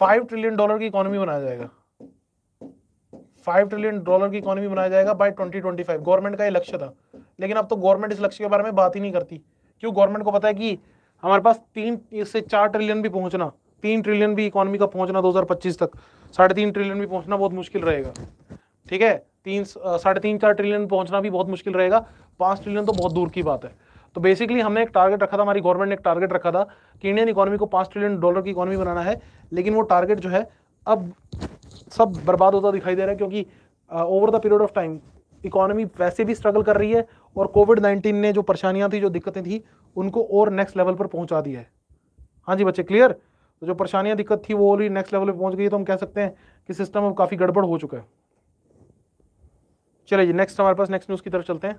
फाइव ट्रिलियन डॉलर की इकोनॉमी बनाया जाएगा फाइव ट्रिलियन डॉलर की इकोनॉमी बनाया जाएगा by twenty twenty five government का ये लक्ष्य था लेकिन अब तो गवर्नमेंट इस लक्ष्य के बारे में बात ही नहीं करती क्यों गवर्नमेंट को पता है कि हमारे पास तीन से चार ट्रिलियन भी पहुंचना तीन ट्रिलियन भी इकोनॉमी का पहुंचना 2025 तक साढ़े तीन ट्रिलियन भी पहुंचना बहुत मुश्किल रहेगा ठीक है तीन साढ़े तीन चार ट्रिलियन पहुंचना भी बहुत मुश्किल रहेगा पांच ट्रिलियन तो बहुत दूर की बात है तो बेसिकली हमने एक टारगेट रखा था हमारी गवर्नमेंट ने एक टारगेट रखा था कि इंडियन इकोनॉमी को पाँच ट्रिलियन डॉलर की इकोनॉमी बनाना है लेकिन वो टारगेट जो है अब सब बर्बाद होता दिखाई दे रहा है क्योंकि over the period of time economy वैसे भी स्ट्रगल कर रही है और कोविड नाइन्टीन ने जो परेशानियाँ थी जो दिक्कतें थी उनको और नेक्स्ट लेवल पर पहुँचा दिया है हाँ जी बच्चे क्लियर तो जो परेशानियाँ दिक्कत थी वो ऑलरेडी नेक्स्ट लेवल पर पहुँच गई तो हम कह सकते हैं कि सिस्टम अब काफ़ी गड़बड़ हो चुका है चलिए जी नेक्स्ट हमारे पास नेक्स्ट न्यूज़ की तरफ चलते हैं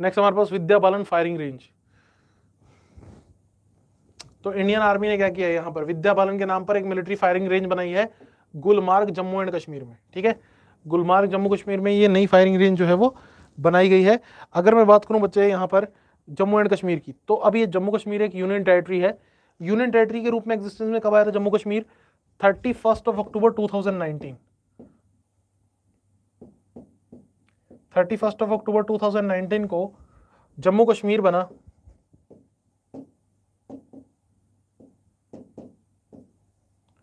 नेक्स्ट हमारे पास विद्या बालन फायरिंग रेंज तो इंडियन आर्मी ने क्या किया है यहाँ पर विद्या बालन के नाम पर एक मिलिट्री फायरिंग रेंज बनाई है गुलमार्ग जम्मू एंड कश्मीर में ठीक है गुलमार्ग जम्मू कश्मीर में ये नई फायरिंग रेंज जो है वो बनाई गई है अगर मैं बात करूं बच्चे यहाँ पर जम्मू एंड कश्मीर की तो अब ये जम्मू कश्मीर एक यूनियन टेरेटरी है यूनियन टेरेटरी के रूप में एग्जिस्टेंस में कब आया था Jammu Kashmir thirty first of October two thousand nineteen thirty first of October two thousand nineteen को जम्मू कश्मीर बना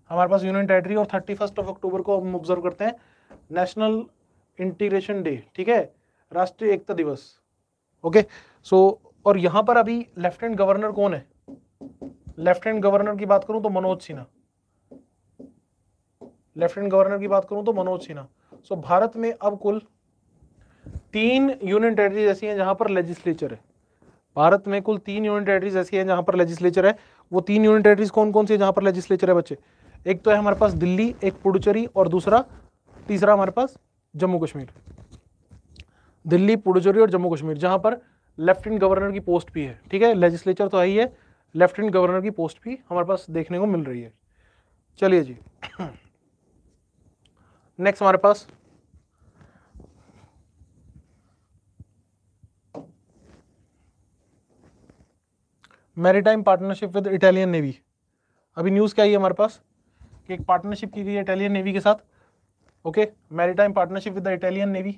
हमारे पास यूनियन टेरिटरी और थर्टी फर्स्ट ऑफ अक्टूबर को हम ऑब्जर्व करते हैं नेशनल इंटीग्रेशन डे ठीक है राष्ट्रीय एकता दिवस ओके सो और यहां पर अभी लेफ्टिनेंट गवर्नर कौन है लेफ्टिनेंट गवर्नर की बात करूं तो मनोज सिन्हा लेफ्टिनेंट गवर्नर की बात करूं तो मनोज सिन्हा सो so, भारत में अब कुल तीन यूनियन टेरेटरीज ऐसी हैं जहां पर लेजिस्लेचर है भारत में कुल तीन यूनियन टेरेटरीज ऐसी हैं जहां पर लेजिस्लेचर है वो तीन यूनियन टेरेटरीज कौन कौन सी है जहां पर लेजिस्लेचर है बच्चे एक तो है हमारे पास दिल्ली एक पुडुचेरी और दूसरा तीसरा हमारे पास जम्मू कश्मीर दिल्ली पुडुचेरी और जम्मू कश्मीर जहां पर लेफ्टिनेंट गवर्नर की पोस्ट भी है ठीक है लेजिस्लेचर तो है ही है लेफ्टिनेंट गवर्नर की पोस्ट भी हमारे पास देखने को मिल रही है चलिए जी नेक्स्ट [COUGHS] हमारे पास maritime partnership with Italian navy अभी न्यूज़ क्या आई है हमारे पास कि एक पार्टनरशिप की गई है इटालियन नेवी के साथ okay maritime partnership with the Italian navy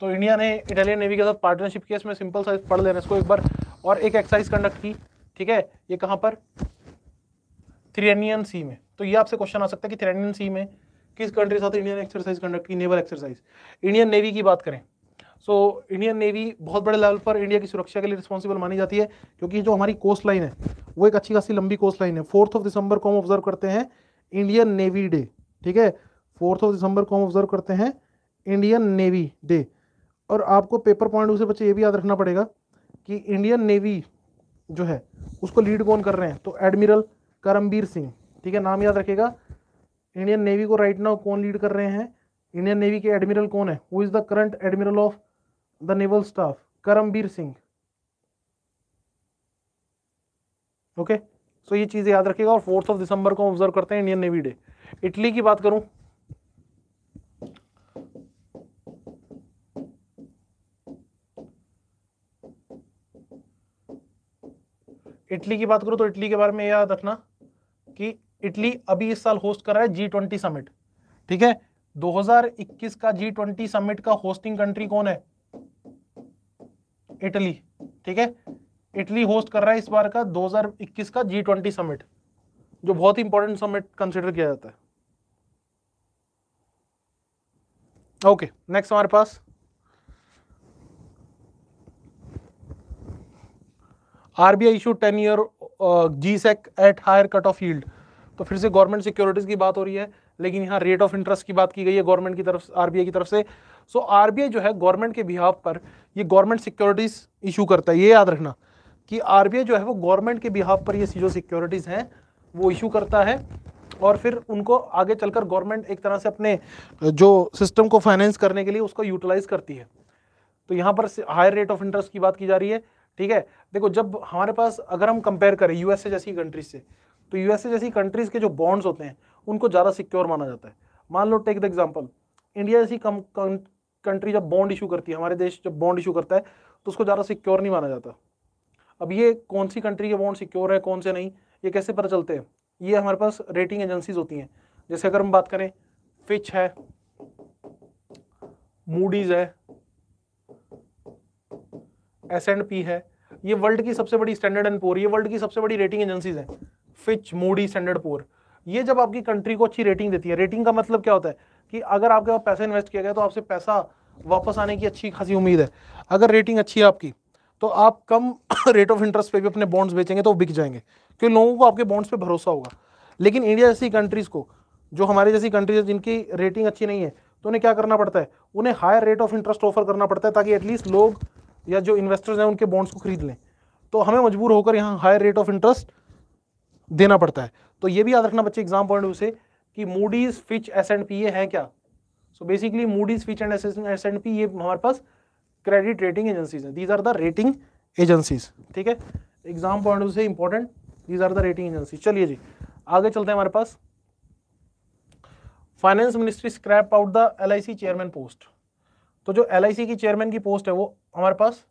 तो इंडिया ने इटालियन नेवी के साथ पार्टनरशिप किया इसमें सिंपल साइज पढ़ लेना इसको एक बार और एक एक्सरसाइज कंडक्ट की ठीक है ये कहाँ पर थ्रेनियन सी में तो ये आपसे क्वेश्चन आ सकता है कि थ्रेनियन सी में किस कंट्री के साथ इंडिया ने एक्सरसाइज कंडक्ट की नेवल एक्सरसाइज इंडियन नेवी की बात करें सो इंडियन नेवी बहुत बड़े लेवल पर इंडिया की सुरक्षा के लिए रिस्पॉन्सिबल मानी जाती है क्योंकि जो हमारी कोस्ट लाइन है वो एक अच्छी खासी लंबी कोस्ट लाइन है फोर्थ ऑफ दिसंबर को हम ऑब्जर्व करते हैं इंडियन नेवी डे ठीक है फोर्थ ऑफ दिसंबर को हम ऑब्जर्व करते हैं इंडियन नेवी डे और आपको पेपर पॉइंट उसे बच्चे ये भी याद रखना पड़ेगा कि इंडियन नेवी जो है उसको लीड कौन कर रहे हैं तो एडमिरल करमबीर सिंह ठीक है नाम याद रखेगा इंडियन नेवी को राइट नाउ कौन लीड कर रहे हैं इंडियन नेवी के एडमिरल कौन है वो is the current admiral of the naval staff Karambir Singh okay so ये चीज़ याद रखिएगा और फोर्थ ऑफ दिसंबर को ऑब्जर्व करते हैं इंडियन नेवी डे इटली की बात करूं इटली की बात करूं तो इटली के बारे में याद रखना कि इटली अभी इस साल होस्ट कर रहा है जी ट्वेंटी समिट ठीक है 2021 का जी ट्वेंटी समिट का होस्टिंग कंट्री कौन है इटली ठीक है इटली होस्ट कर रहा है इस बार का 2021 का जी ट्वेंटी समिट जो बहुत इंपॉर्टेंट समिट कंसिडर किया जाता है ओके नेक्स्ट हमारे पास RBI issue ten year G sec at higher cut off yield तो फिर से गवर्नमेंट सिक्योरिटीज की बात हो रही है लेकिन यहाँ रेट ऑफ इंटरेस्ट की बात की गई है गवर्नमेंट की तरफ आरबीआई की तरफ से सो आर जो है गवर्नमेंट के बिहाफ पर ये गवर्नमेंट सिक्योरिटीज इशू करता है ये याद रखना कि आर जो है वो गवर्नमेंट के बिहाफ पर ये जो सिक्योरिटीज़ हैं वो इशू करता है और फिर उनको आगे चलकर गवर्नमेंट एक तरह से अपने जो सिस्टम को फाइनेंस करने के लिए उसको यूटिलाइज करती है तो यहाँ पर हायर रेट ऑफ इंटरेस्ट की बात की जा रही है ठीक है देखो जब हमारे पास अगर हम कंपेयर करें यूएसए जैसी कंट्रीज से तो यूएसए जैसी कंट्रीज के जो बॉन्ड्स होते हैं उनको ज़्यादा सिक्योर माना जाता है मान लो टेक द एग्जाम्पल इंडिया जैसी कंट्री जब बॉन्ड इशू करती है हमारे देश जब बॉन्ड इशू करता है तो उसको ज़्यादा सिक्योर नहीं माना जाता अब ये कौन सी कंट्री के बॉन्ड सिक्योर है कौन से नहीं ये कैसे पता चलते हैं ये हमारे पास रेटिंग एजेंसीज होती हैं जैसे अगर हम बात करें फिच है मूडीज है एस एंड पी है ये वर्ल्ड की सबसे बड़ी स्टैंडर्ड एंड पोर ये वर्ल्ड की सबसे बड़ी रेटिंग एजेंसीज हैं फिच मूडी स्टैंडर्ड पोर ये जब आपकी कंट्री को अच्छी रेटिंग देती है रेटिंग का मतलब क्या होता है कि अगर आपके पास पैसा इन्वेस्ट किया गया तो आपसे पैसा वापस आने की अच्छी खासी उम्मीद है अगर रेटिंग अच्छी है आपकी तो आप कम रेट ऑफ इंटरेस्ट पे भी अपने बॉन्ड्स बेचेंगे तो वो बिक जाएंगे क्योंकि लोगों को आपके बॉन्ड्स पे भरोसा होगा लेकिन इंडिया जैसी कंट्रीज़ को जो हमारे जैसी कंट्रीज है जिनकी रेटिंग अच्छी नहीं है तो उन्हें क्या करना पड़ता है उन्हें higher rate of interest offer करना पड़ता है ताकि एटलीस्ट लोग या जो इन्वेस्टर्स हैं उनके बॉन्ड्स को खरीद लें तो हमें मजबूर होकर यहाँ हायर रेट ऑफ इंटरेस्ट देना पड़ता है तो ये भी याद रखना बच्चे एग्जाम पॉइंट ऑफ से कि Moody's Fitch S and P ये है क्या so basically Moody's Fitch and S and P ये हमारे पास क्रेडिट रेटिंग एजेंसीज हैं these are the rating agencies ठीक है एग्जाम पॉइंट ऑफ से important these are the rating agency चलिए जी आगे चलते हैं हमारे पास finance ministry scrap out the L chairman post तो जो एल की चेयरमैन की पोस्ट है वो हमारे पास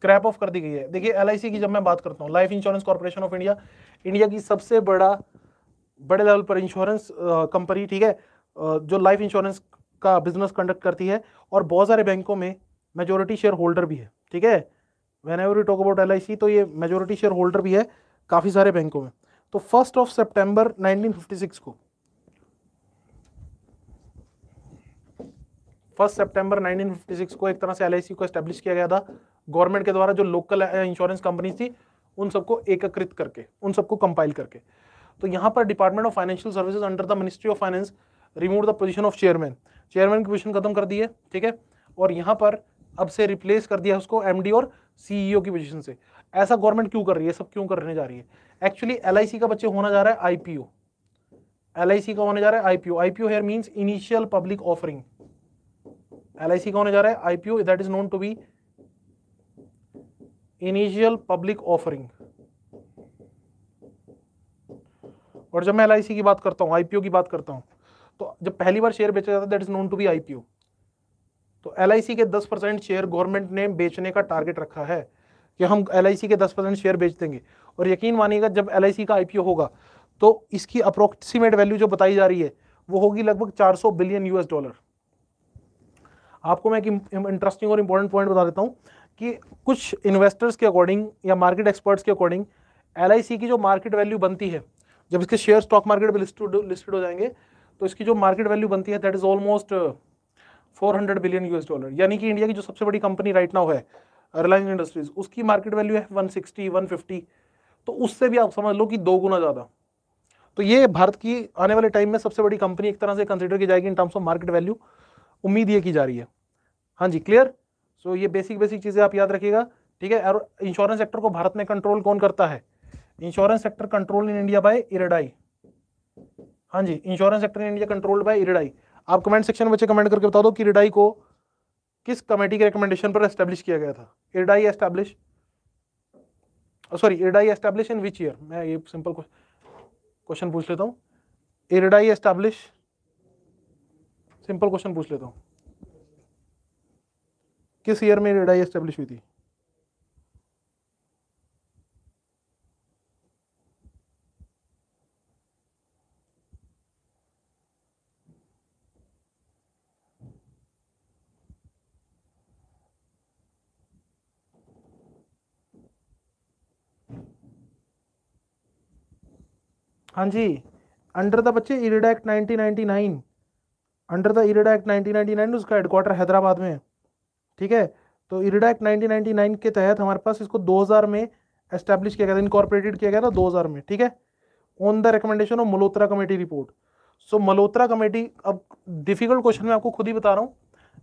स्क्रैप ऑफ कर दी गई है देखिए एल की जब मैं बात करता हूँ life insurance corporation of India India की सबसे बड़ा बड़े लेवल पर इंश्योरेंस कंपनी ठीक है जो लाइफ इंश्योरेंस का बिजनेस कंडक्ट करती है और बहुत सारे बैंकों में मेजोरिटी शेयर होल्डर भी है ठीक है when ever you talk about L तो ये मेजोरिटी शेयर होल्डर भी है काफ़ी सारे बैंकों में तो फर्स्ट ऑफ सेप्टेम्बर नाइनटीन को फर्स्ट सितंबर 1956 को एक तरह से एल को एस्टेब्लिश किया गया था गवर्नमेंट के द्वारा जो लोकल इंश्योरेंस कंपनी थी उन सबको एकीकृत करके उन सबको कंपाइल करके तो यहाँ पर department of financial services under the ministry of finance remove the position of chairman chairman की पोजीशन खत्म कर दी है ठीक है और यहाँ पर अब से रिप्लेस कर दिया उसको एम और सीईओ e की पोजिशन से ऐसा गवर्नमेंट क्यों कर रही है सब क्यों करने जा रही है एक्चुअली एल का बच्चे होना जा रहा है आई एल का होने जा रहा है IPO IPO here means initial public offering L का होने जा रहा है IPO that is known to be initial public offering और जब मैं एल की बात करता हूं आईपीओ की बात करता हूं तो जब पहली बार शेयर बेचा जाता है that is known to be IPO तो एल के 10 परसेंट शेयर गवर्नमेंट ने बेचने का टारगेट रखा है कि हम एल के 10 परसेंट शेयर बेच देंगे और यकीन मानिएगा जब एल का आईपीओ होगा तो इसकी अप्रोक्सीमेट वैल्यू जो बताई जा रही है वो होगी लगभग 400 बिलियन यूएस डॉलर आपको मैं एक इंटरेस्टिंग और इंपॉर्टेंट पॉइंट बता देता हूँ कि कुछ इन्वेस्टर्स के अकॉर्डिंग या मार्केट एक्सपर्ट्स के अकॉर्डिंग एल की जो मार्केट वैल्यू बनती है जब इसके शेयर स्टॉक मार्केट में लिस्टेड हो जाएंगे तो इसकी जो मार्केट वैल्यू बनती है that is almost 400 billion US dollar यानी कि इंडिया की जो सबसे बड़ी कंपनी राइट नाउ है रिलायंस इंडस्ट्रीज उसकी मार्केट वैल्यू है 160 150 तो उससे भी आप समझ लो कि दो गुना ज़्यादा तो ये भारत की आने वाले टाइम में सबसे बड़ी कंपनी एक तरह से कंसिडर की जाएगी in terms of market value उम्मीद ये की जा रही है हाँ जी क्लियर सो so, ये बेसिक बेसिक चीज़ें आप याद रखिएगा ठीक है और इंश्योरेंस सेक्टर को भारत में कंट्रोल कौन करता है insurance sector control in India by IRDAI हाँ जी insurance sector in India controlled by IRDAI आप कमेंट सेक्शन में बच्चे कमेंट करके बता दो कि इरेडाई को किस कमेटी के रिकमेंडेशन पर एस्टेब्लिश किया गया था IRDAI establish sorry IRDAI establish in which year मैं ये सिंपल क्वेश्चन पूछ लेता हूँ इरेडाई एस्टेब्लिश सिंपल क्वेश्चन पूछ लेता हूँ किस ईयर में रेडाई एस्टेब्लिश हुई थी हाँ जी अंडर द बच्चे IRDA act nineteen ninety nine under the IRDA act nineteen ninety nine उसका हेडक्वार्टर हैदराबाद में है ठीक है तो इरिडा एक्ट नाइनटीन के तहत हमारे पास इसको 2000 में एस्टेब्लिश किया गया था इनकॉर्पोरेटेड किया गया था 2000 में ठीक है on the recommendation of Malhotra committee report so Malhotra committee अब डिफिकल्ट क्वेश्चन मैं आपको खुद ही बता रहा हूँ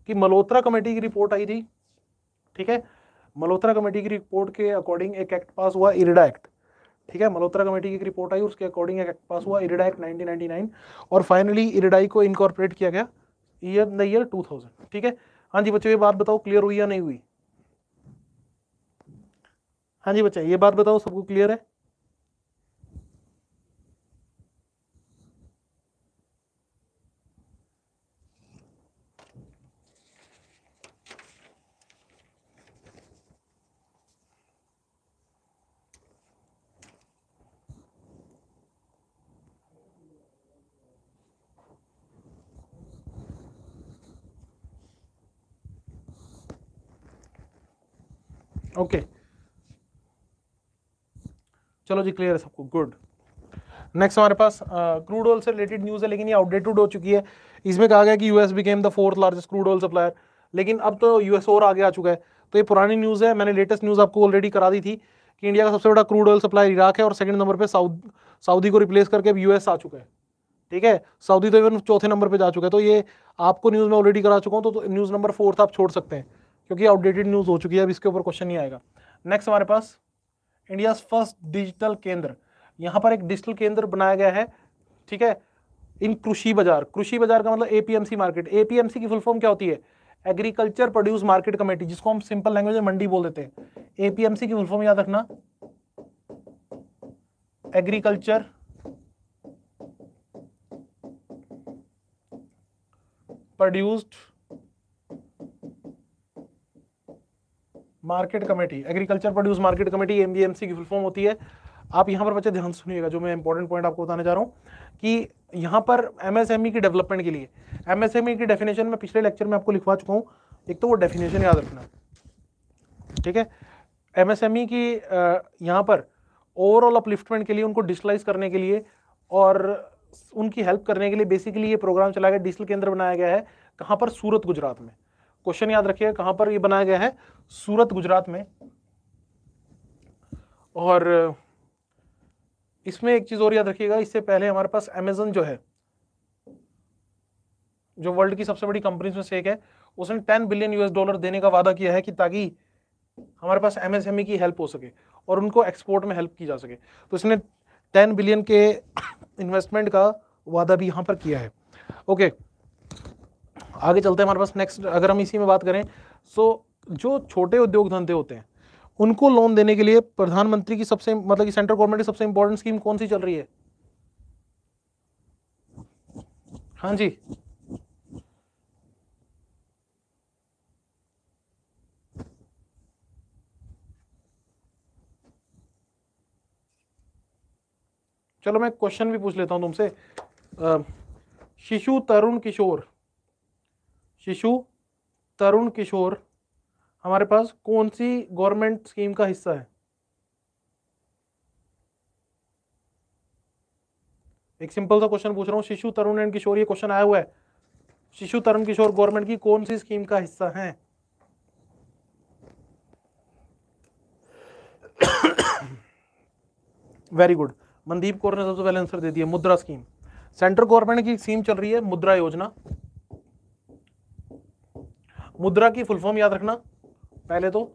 कि मल्होत्रा कमेटी की रिपोर्ट आई थी ठीक है मल्होत्रा कमेटी की रिपोर्ट के अकॉर्डिंग एक एक्ट पास हुआ इरिडा एक्ट ठीक है मल्होत्रा कमेटी की रिपोर्ट आई उसके अकॉर्डिंग एक एक्ट पास हुआ इरिडा एक्ट नाइनटीन और फाइनली इरिडाई को इनकॉर्पोरेट किया गया ईयर द ईयर टू ठीक है हाँ जी बच्चों ये बात बताओ क्लियर हुई या नहीं हुई हाँ जी बच्चा ये बात बताओ सबको क्लियर है ओके चलो जी क्लियर है सबको गुड नेक्स्ट हमारे पास क्रूड uh, ऑयल से रिलेटेड न्यूज़ है लेकिन ये आउटडेटेड हो चुकी है इसमें कहा गया कि US became the fourth largest crude oil supplier लेकिन अब तो यूएस और आगे आ चुका है तो ये पुरानी न्यूज़ है मैंने लेटेस्ट न्यूज़ आपको ऑलरेडी करा दी थी कि इंडिया का सबसे बड़ा क्रूड ऑयल सप्लायर इराक है और सेकंड नंबर पे साउद सऊदी को रिप्लेस करके अब यूएस आ चुका है ठीक है सऊदी तो इवन चौथे नंबर पे जा चुका है तो ये आपको न्यूज़ में ऑलरेडी करा चुका हूँ तो, तो न्यूज़ नंबर फोर्थ आप छोड़ सकते हैं क्योंकि आउटडेटेड न्यूज़ हो चुकी है अब इसके ऊपर क्वेश्चन नहीं आएगा नेक्स्ट हमारे पास इंडिया फर्स्ट डिजिटल केंद्र यहां पर एक डिजिटल केंद्र बनाया गया है ठीक है इन कृषि बाजार कृषि बाजार का मतलब एपीएमसी मार्केट एपीएमसी की फुल फॉर्म क्या होती है एग्रीकल्चर प्रोड्यूस मार्केट कमेटी जिसको हम सिंपल लैंग्वेज में मंडी बोल देते हैं एपीएमसी की फुल फॉर्म याद रखना agriculture produced market committee agriculture produce market committee MBMC की फुल फॉर्म होती है आप यहाँ पर बच्चे ध्यान सुनिएगा जो मैं इंपॉर्टेंट पॉइंट आपको बताने जा रहा हूँ कि यहाँ पर एमएसएमई e की डेवलपमेंट के लिए एमएसएमई e की डेफिनेशन मैं पिछले लेक्चर में आपको लिखवा चुका हूँ एक तो वो डेफिनेशन याद रखना ठीक है एमएसएमई e की यहाँ पर ओवरऑल अपलिफ्टमेंट के लिए उनको डिजिटलाइज करने के लिए और उनकी हेल्प करने के लिए बेसिकली ये प्रोग्राम चलाया गया डिजिटल केंद्र बनाया गया है कहाँ पर सूरत गुजरात में क्वेश्चन याद रखिए कहां पर ये बनाया गया है सूरत गुजरात में और इसमें एक चीज़ और याद रखिएगा इससे पहले हमारे पास अमेजन जो है जो वर्ल्ड की सबसे बड़ी कंपनी में से एक है उसने टेन बिलियन यूएस डॉलर देने का वादा किया है कि ताकि हमारे पास एमएसएमई e की हेल्प हो सके और उनको एक्सपोर्ट में हेल्प की जा सके तो इसने टेन बिलियन के [COUGHS] इन्वेस्टमेंट का वादा भी यहां पर किया है ओके okay. आगे चलते हैं हमारे पास नेक्स्ट अगर हम इसी में बात करें सो जो छोटे उद्योग धंधे होते हैं उनको लोन देने के लिए प्रधानमंत्री की सबसे मतलब कि सेंट्रल गवर्नमेंट की सबसे इंपॉर्टेंट स्कीम कौन सी चल रही है हाँ जी चलो मैं क्वेश्चन भी पूछ लेता हूं तुमसे शिशु तरुण किशोर शिशु तरुण किशोर हमारे पास कौन सी गवर्नमेंट स्कीम का हिस्सा है एक सिंपल सा क्वेश्चन पूछ रहा हूँ शिशु तरुण एंड किशोर ये क्वेश्चन आया हुआ है शिशु तरुण किशोर गवर्नमेंट की कौन सी स्कीम का हिस्सा है वेरी गुड मनदीप कौर ने सबसे पहले आंसर दे दिया मुद्रा स्कीम सेंट्रल गवर्नमेंट की स्कीम चल रही है मुद्रा योजना मुद्रा की फुल फॉर्म याद रखना पहले तो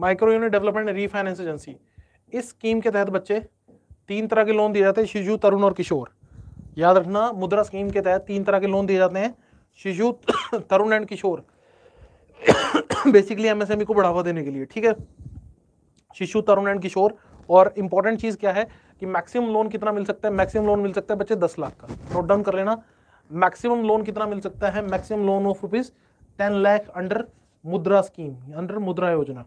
micro unit development refinance agency इस स्कीम के तहत बच्चे तीन तरह के लोन दिए जाते हैं शिशु तरुण और किशोर याद रखना मुद्रा स्कीम के तहत तीन तरह के लोन दिए जाते हैं Shishu Tarun and Kishore basically [COUGHS] MSME e को बढ़ावा देने के लिए ठीक है शिशु तरुण एंड किशोर और इंपॉर्टेंट चीज़ क्या है कि मैक्सिमम लोन कितना मिल सकता है मैक्सिमम लोन मिल सकता है बच्चे दस लाख का नोट डाउन कर लेना मैक्सिमम लोन कितना मिल सकता है maximum loan of rupees ten lakh under Mudra scheme under Mudra Yojana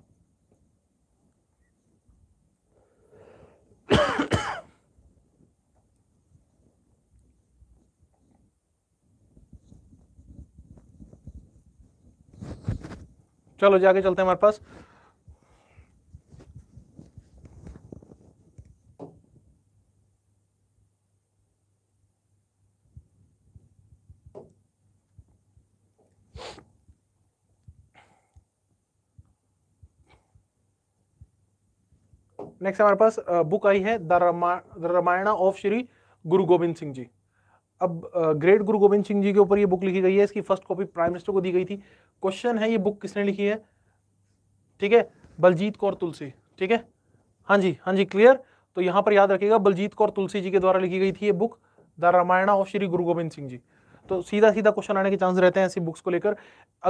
चलो जी आगे चलते हैं हमारे पास नेक्स्ट हमारे पास बुक आई है द रामायण ऑफ श्री गुरु गोविंद सिंह जी अब ग्रेट गुरु गोविंद सिंह जी के ऊपर ये बुक लिखी गई है इसकी फर्स्ट कॉपी प्राइम मिनिस्टर को दी गई थी क्वेश्चन है ये बुक किसने लिखी है ठीक है बलजीत कौर तुलसी ठीक है हाँ जी हाँ जी क्लियर तो यहाँ पर याद रखिएगा बलजीत कौर तुलसी जी के द्वारा लिखी गई थी ये बुक द रामायणा और श्री गुरु गोविंद सिंह जी तो सीधा सीधा क्वेश्चन आने के चांस रहते हैं ऐसी बुक्स को लेकर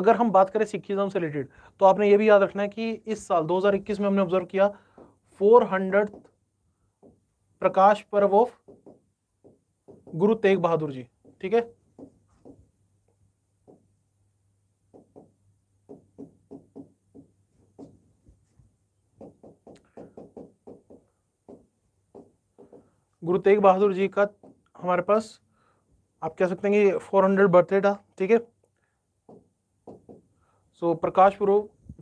अगर हम बात करें सिखिज्म से रिलेटेड तो आपने ये भी याद रखना है कि इस साल 2021 में हमने ऑब्जर्व किया फोर प्रकाश पर्व ऑफ गुरु तेग बहादुर जी ठीक है गुरु तेग बहादुर जी का हमारे पास आप कह सकते हैं कि 400 बर्थडे था ठीक है सो प्रकाश पूर्व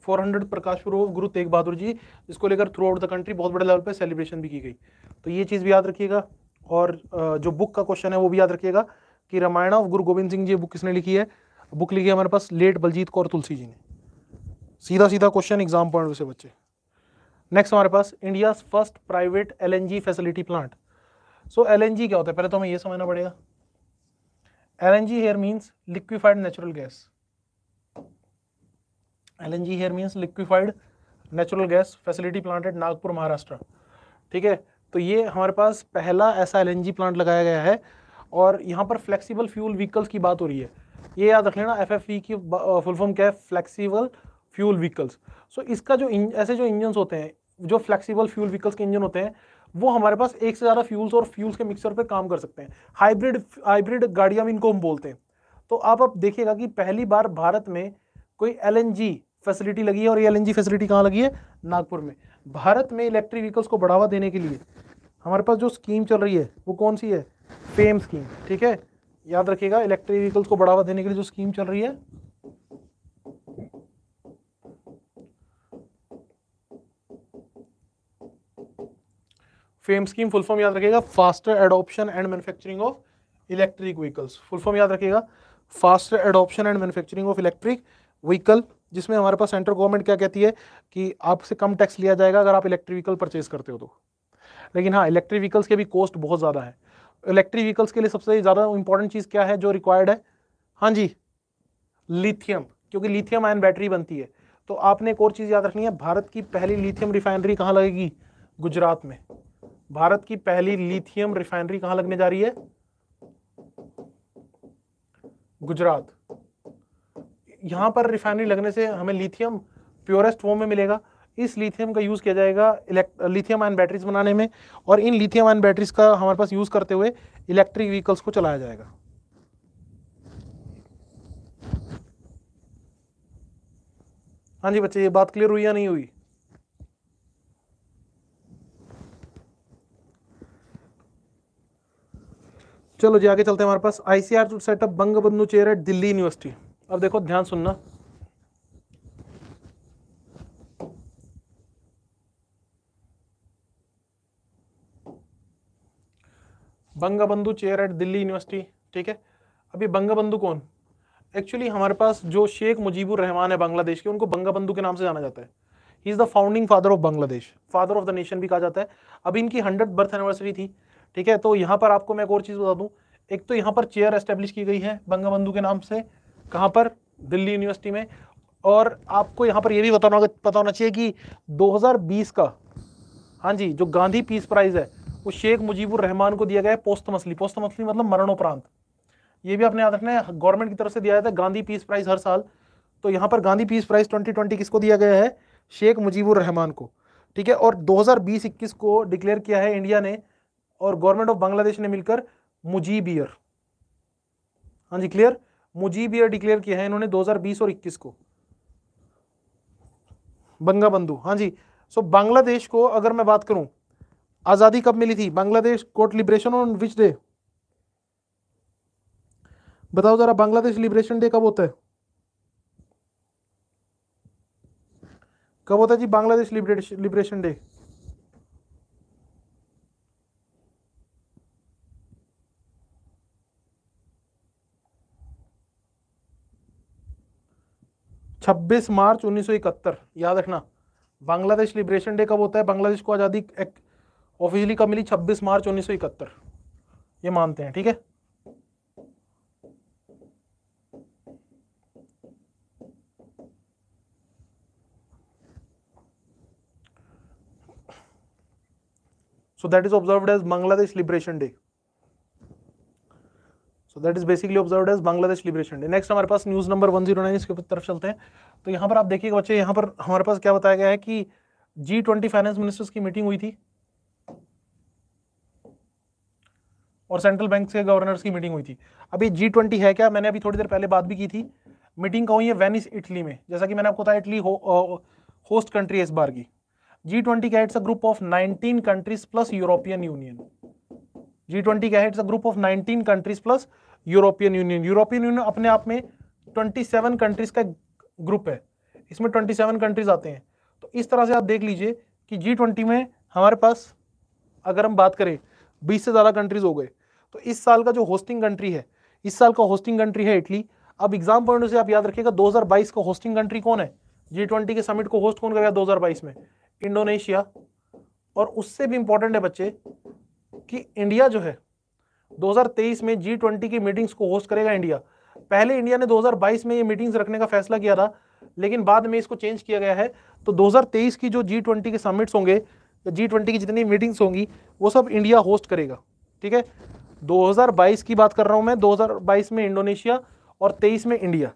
400 प्रकाश पूर्व गुरु तेग बहादुर जी इसको लेकर थ्रू आउट द कंट्री बहुत बड़े लेवल पे सेलिब्रेशन भी की गई तो ये चीज़ भी याद रखिएगा और जो बुक का क्वेश्चन है वो भी याद रखिएगा कि रामायण ऑफ गुरु गोविंद सिंह जी बुक किसने लिखी है बुक लिखी है हमारे पास लेट बलजीत कौर तुलसी जी ने सीधा सीधा क्वेश्चन एग्जाम पॉइंट से बच्चे नेक्स्ट हमारे पास India first private L facility plant so L क्या होता है पहले तो हमें यह समझना पड़ेगा L N G here means liquefied natural gas L N G here means liquefied natural gas facility planted Nagpur Maharashtra ठीक है तो ये हमारे पास पहला ऐसा एल प्लांट लगाया गया है और यहाँ पर फ्लेक्सिबल फ्यूल व्हीकल्स की बात हो रही है ये याद रख लेना एफ e की फुल फॉर्म क्या है फ्लेक्सिबल फ्यूल व्हीकल्स सो इसका जो ऐसे जो इंजन होते हैं जो फ्लेक्सिबल फ्यूल व्हीकल्स के इंजन होते हैं वो हमारे पास एक से ज़्यादा फ्यूल्स और फ्यूल्स के मिक्सर पर काम कर सकते हैं हाइब्रिड हाइब्रिड गाड़ियाँ भी इनको हम बोलते हैं तो आप अब देखिएगा कि पहली बार भारत में कोई एल फैसिलिटी लगी है और ये एल फैसिलिटी कहाँ लगी है नागपुर में भारत में इलेक्ट्रिक व्हीकल्स को बढ़ावा देने के लिए हमारे पास जो स्कीम चल रही है वो कौन सी है फेम स्कीम ठीक है याद रखिएगा इलेक्ट्रिक व्हीकल्स को बढ़ावा देने के लिए जो स्कीम चल रही है फेम स्कीम फुल फॉर्म याद रखिएगा faster adoption and manufacturing of electric vehicles full form याद रखिएगा faster adoption and manufacturing of electric vehicle जिसमें हमारे पास सेंट्रल गवर्नमेंट क्या कहती है कि आपसे कम टैक्स लिया जाएगा अगर आप इलेक्ट्रिक व्हीकल परचेज करते हो तो लेकिन हाँ इलेक्ट्रिक व्हीकल्स के भी कॉस्ट बहुत ज़्यादा है इलेक्ट्रिक व्हीकल्स के लिए सबसे ज़्यादा इंपॉर्टेंट चीज़ क्या है जो रिक्वायर्ड है हाँ जी लिथियम क्योंकि लिथियम आयन बैटरी बनती है तो आपने एक और चीज़ याद रखनी है भारत की पहली लिथियम रिफाइनरी कहाँ लगेगी गुजरात में भारत की पहली लिथियम रिफाइनरी कहाँ लगने जा रही है गुजरात यहाँ पर रिफाइनरी लगने से हमें लिथियम प्योरेस्ट फॉर्म में मिलेगा इस लिथियम का यूज़ किया जाएगा लिथियम आयन बैटरीज बनाने में और इन लिथियम आयन बैटरीज का हमारे पास यूज़ करते हुए इलेक्ट्रिक व्हीकल्स को चलाया जाएगा हाँ जी बच्चे ये बात क्लियर हुई या नहीं हुई चलो जी आगे चलते हैं हमारे पास ICR setup setup Bangabandhu chair at Delhi university अब देखो ध्यान सुनना Bangabandhu chair at Delhi university ठीक है अभी बंगबंधु कौन एक्चुअली हमारे पास जो शेख मुजीबुर रहमान है बांग्लादेश के उनको बंगबंधु के नाम से जाना जाता है he is the founding father of Bangladesh father of the nation भी कहा जाता है अभी इनकी हंड्रेड बर्थ एनिवर्सरी थी ठीक है तो यहाँ पर आपको मैं एक और चीज़ बता दूँ एक तो यहाँ पर चेयर एस्टेब्लिश की गई है बंगबंधु के नाम से कहाँ पर दिल्ली यूनिवर्सिटी में और आपको यहाँ पर यह भी बताना पता होना चाहिए कि 2020 का हाँ जी जो गांधी पीस प्राइज़ है वो शेख मुजीबुर रहमान को दिया गया है पोस्त मछली पोस्त मछली मतलब मरणोपरांत ये भी आपने याद रखना है गवर्नमेंट की तरफ से दिया जाता है गांधी पीस प्राइज़ हर साल तो यहाँ पर Gandhi peace prize twenty twenty किसको दिया गया है शेख मुजीबुर रहमान को ठीक है और दो हज़ार को डिक्लेयर किया है इंडिया ने और गवर्नमेंट ऑफ बांग्लादेश ने मिलकर मुजीबियर हाँ जी क्लियर मुजीब ईयर डिक्लेयर किया है इन्होंने 2020 और 21 को बंगा बंधु हाँ जी सो बांग्लादेश को अगर मैं बात करूं आजादी कब मिली थी बांग्लादेश कोर्ट लिबरेशन ऑन विच डे बताओ जरा बांग्लादेश लिबरेशन डे कब होता है कब होता है जी बांग्लादेश लिबरेशन डे छब्बीस मार्च उन्नीस 1971 याद रखना बांग्लादेश लिबरेशन डे कब होता है बांग्लादेश को आज़ादी एक ऑफिशियली कब मिली छब्बीस मार्च 1971 ये मानते हैं ठीक है so that is observe as Bangladesh liberation day so that is basically observe as Bangladesh liberation day next हमारे पास news number one zero nine इसके तरफ चलते हैं तो यहाँ पर आप देखिएगा बच्चे यहाँ पर हमारे पास क्या बताया गया है कि जी ट्वेंटी फाइनेंस मिनिस्टर्स की मीटिंग हुई थी और सेंट्रल बैंक के गवर्नर्स की मीटिंग हुई थी अभी जी ट्वेंटी है क्या मैंने अभी थोड़ी देर पहले बात भी की थी मीटिंग का हुई है वेनिस इटली में जैसा कि मैंने आपको बताया इटली हो, होस्ट कंट्री है इस बार की जी ट्वेंटी का it's a group of nineteen countries plus European Union G twenty का it's a group of nineteen countries plus European Union European Union अपने आप में ट्वेंटी सेवन कंट्रीज का ग्रुप है इसमें ट्वेंटी सेवन कंट्रीज आते हैं तो इस तरह से आप देख लीजिए कि जी ट्वेंटी में हमारे पास अगर हम बात करें बीस से ज़्यादा कंट्रीज हो गए तो इस साल का जो होस्टिंग कंट्री है इस साल का होस्टिंग कंट्री है इटली अब एग्जाम पॉइंट से आप याद रखिएगा 2022 का होस्टिंग कंट्री कौन है जी ट्वेंटी के समिट को होस्ट कौन करेगा 2022 में इंडोनेशिया और उससे भी इंपॉर्टेंट है बच्चे कि इंडिया जो है 2023 में जी ट्वेंटी की मीटिंग्स को होस्ट करेगा इंडिया पहले इंडिया ने 2022 में ये मीटिंग्स रखने का फैसला किया था लेकिन बाद में इसको चेंज किया गया है तो 2023 की जो जी ट्वेंटी के समिट्स होंगे जी ट्वेंटी की जितनी मीटिंग्स होंगी वो सब इंडिया होस्ट करेगा ठीक है 2022 की बात कर रहा हूँ मैं 2022 में इंडोनेशिया और 23 में इंडिया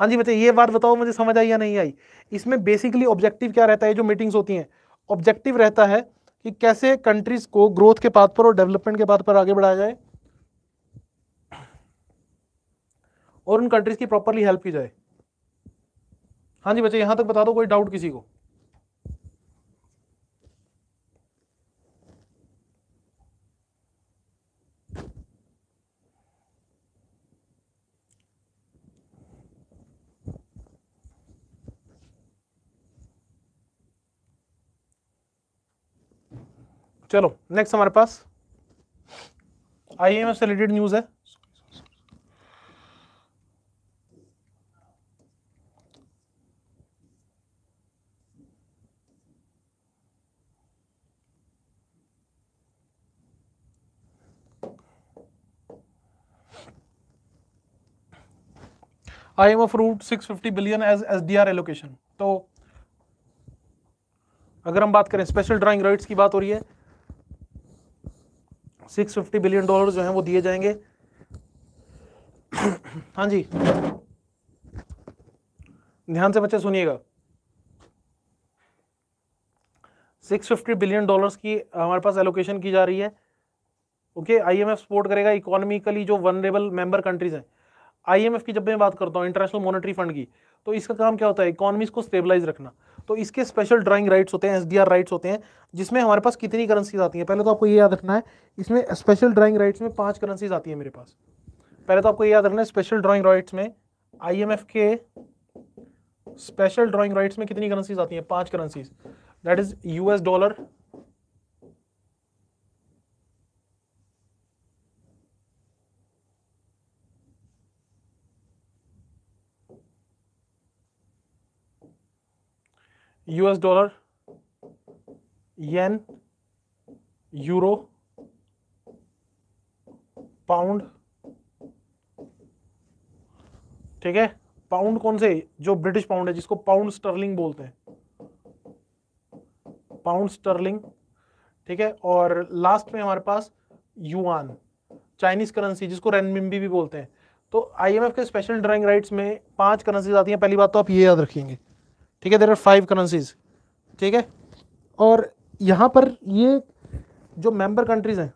हाँ जी बच्चे ये बात बताओ मुझे समझ आई या नहीं आई इसमें बेसिकली ऑब्जेक्टिव क्या रहता है जो मीटिंग्स होती हैं ऑब्जेक्टिव रहता है कि कैसे कंट्रीज को ग्रोथ के पाथ पर और डेवलपमेंट के पाथ पर आगे बढ़ाया जाए और उन कंट्रीज की प्रॉपरली हेल्प की जाए हाँ जी बच्चे यहां तक बता दो कोई डाउट किसी को चलो नेक्स्ट हमारे पास आईएमएफ से रिलेटेड न्यूज है I M six fifty billion as S D R allocation तो अगर हम बात करें स्पेशल ड्राइंग राइट्स की बात हो रही है सिक्स फिफ्टी बिलियन डॉलर जो है वो दिए जाएंगे हाँ जी ध्यान से बच्चे सुनिएगा 650 बिलियन डॉलर्स की हमारे पास एलोकेशन की जा रही है ओके आईएमएफ सपोर्ट करेगा इकोनॉमिकली जो वनरेबल मेंबर कंट्रीज हैं आईएमएफ की जब मैं बात करता हूँ इंटरनेशनल मॉनेटरी फंड की तो इसका काम क्या होता है इकोनॉमीज को स्टेबलाइज रखना तो इसके स्पेशल ड्राइंग राइट्स होते हैं एस राइट्स होते हैं जिसमें हमारे पास कितनी करेंसीज आती हैं पहले तो आपको ये याद रखना है इसमें स्पेशल ड्राइंग राइट्स में पांच करेंसीज आती है मेरे पास पहले तो आपको ये याद रखना है स्पेशल ड्राइंग राइट्स में आई के स्पेशल ड्राइंग राइट्स में कितनी करेंसीज आती हैं पांच currencies that is US dollar US dollar yen euro pound ठीक है पाउंड कौन से जो ब्रिटिश पाउंड है जिसको पाउंड स्टर्लिंग बोलते हैं पाउंड स्टर्लिंग ठीक है और लास्ट में हमारे पास युआन चाइनीज करेंसी जिसको रेनमिम्बी भी बोलते हैं तो आईएमएफ के स्पेशल ड्राइंग राइट्स में पांच करेंसीज आती हैं पहली बात तो आप ये याद रखेंगे ठीक है देर आर फाइव करेंसीज ठीक है और यहां पर ये जो मेंबर कंट्रीज हैं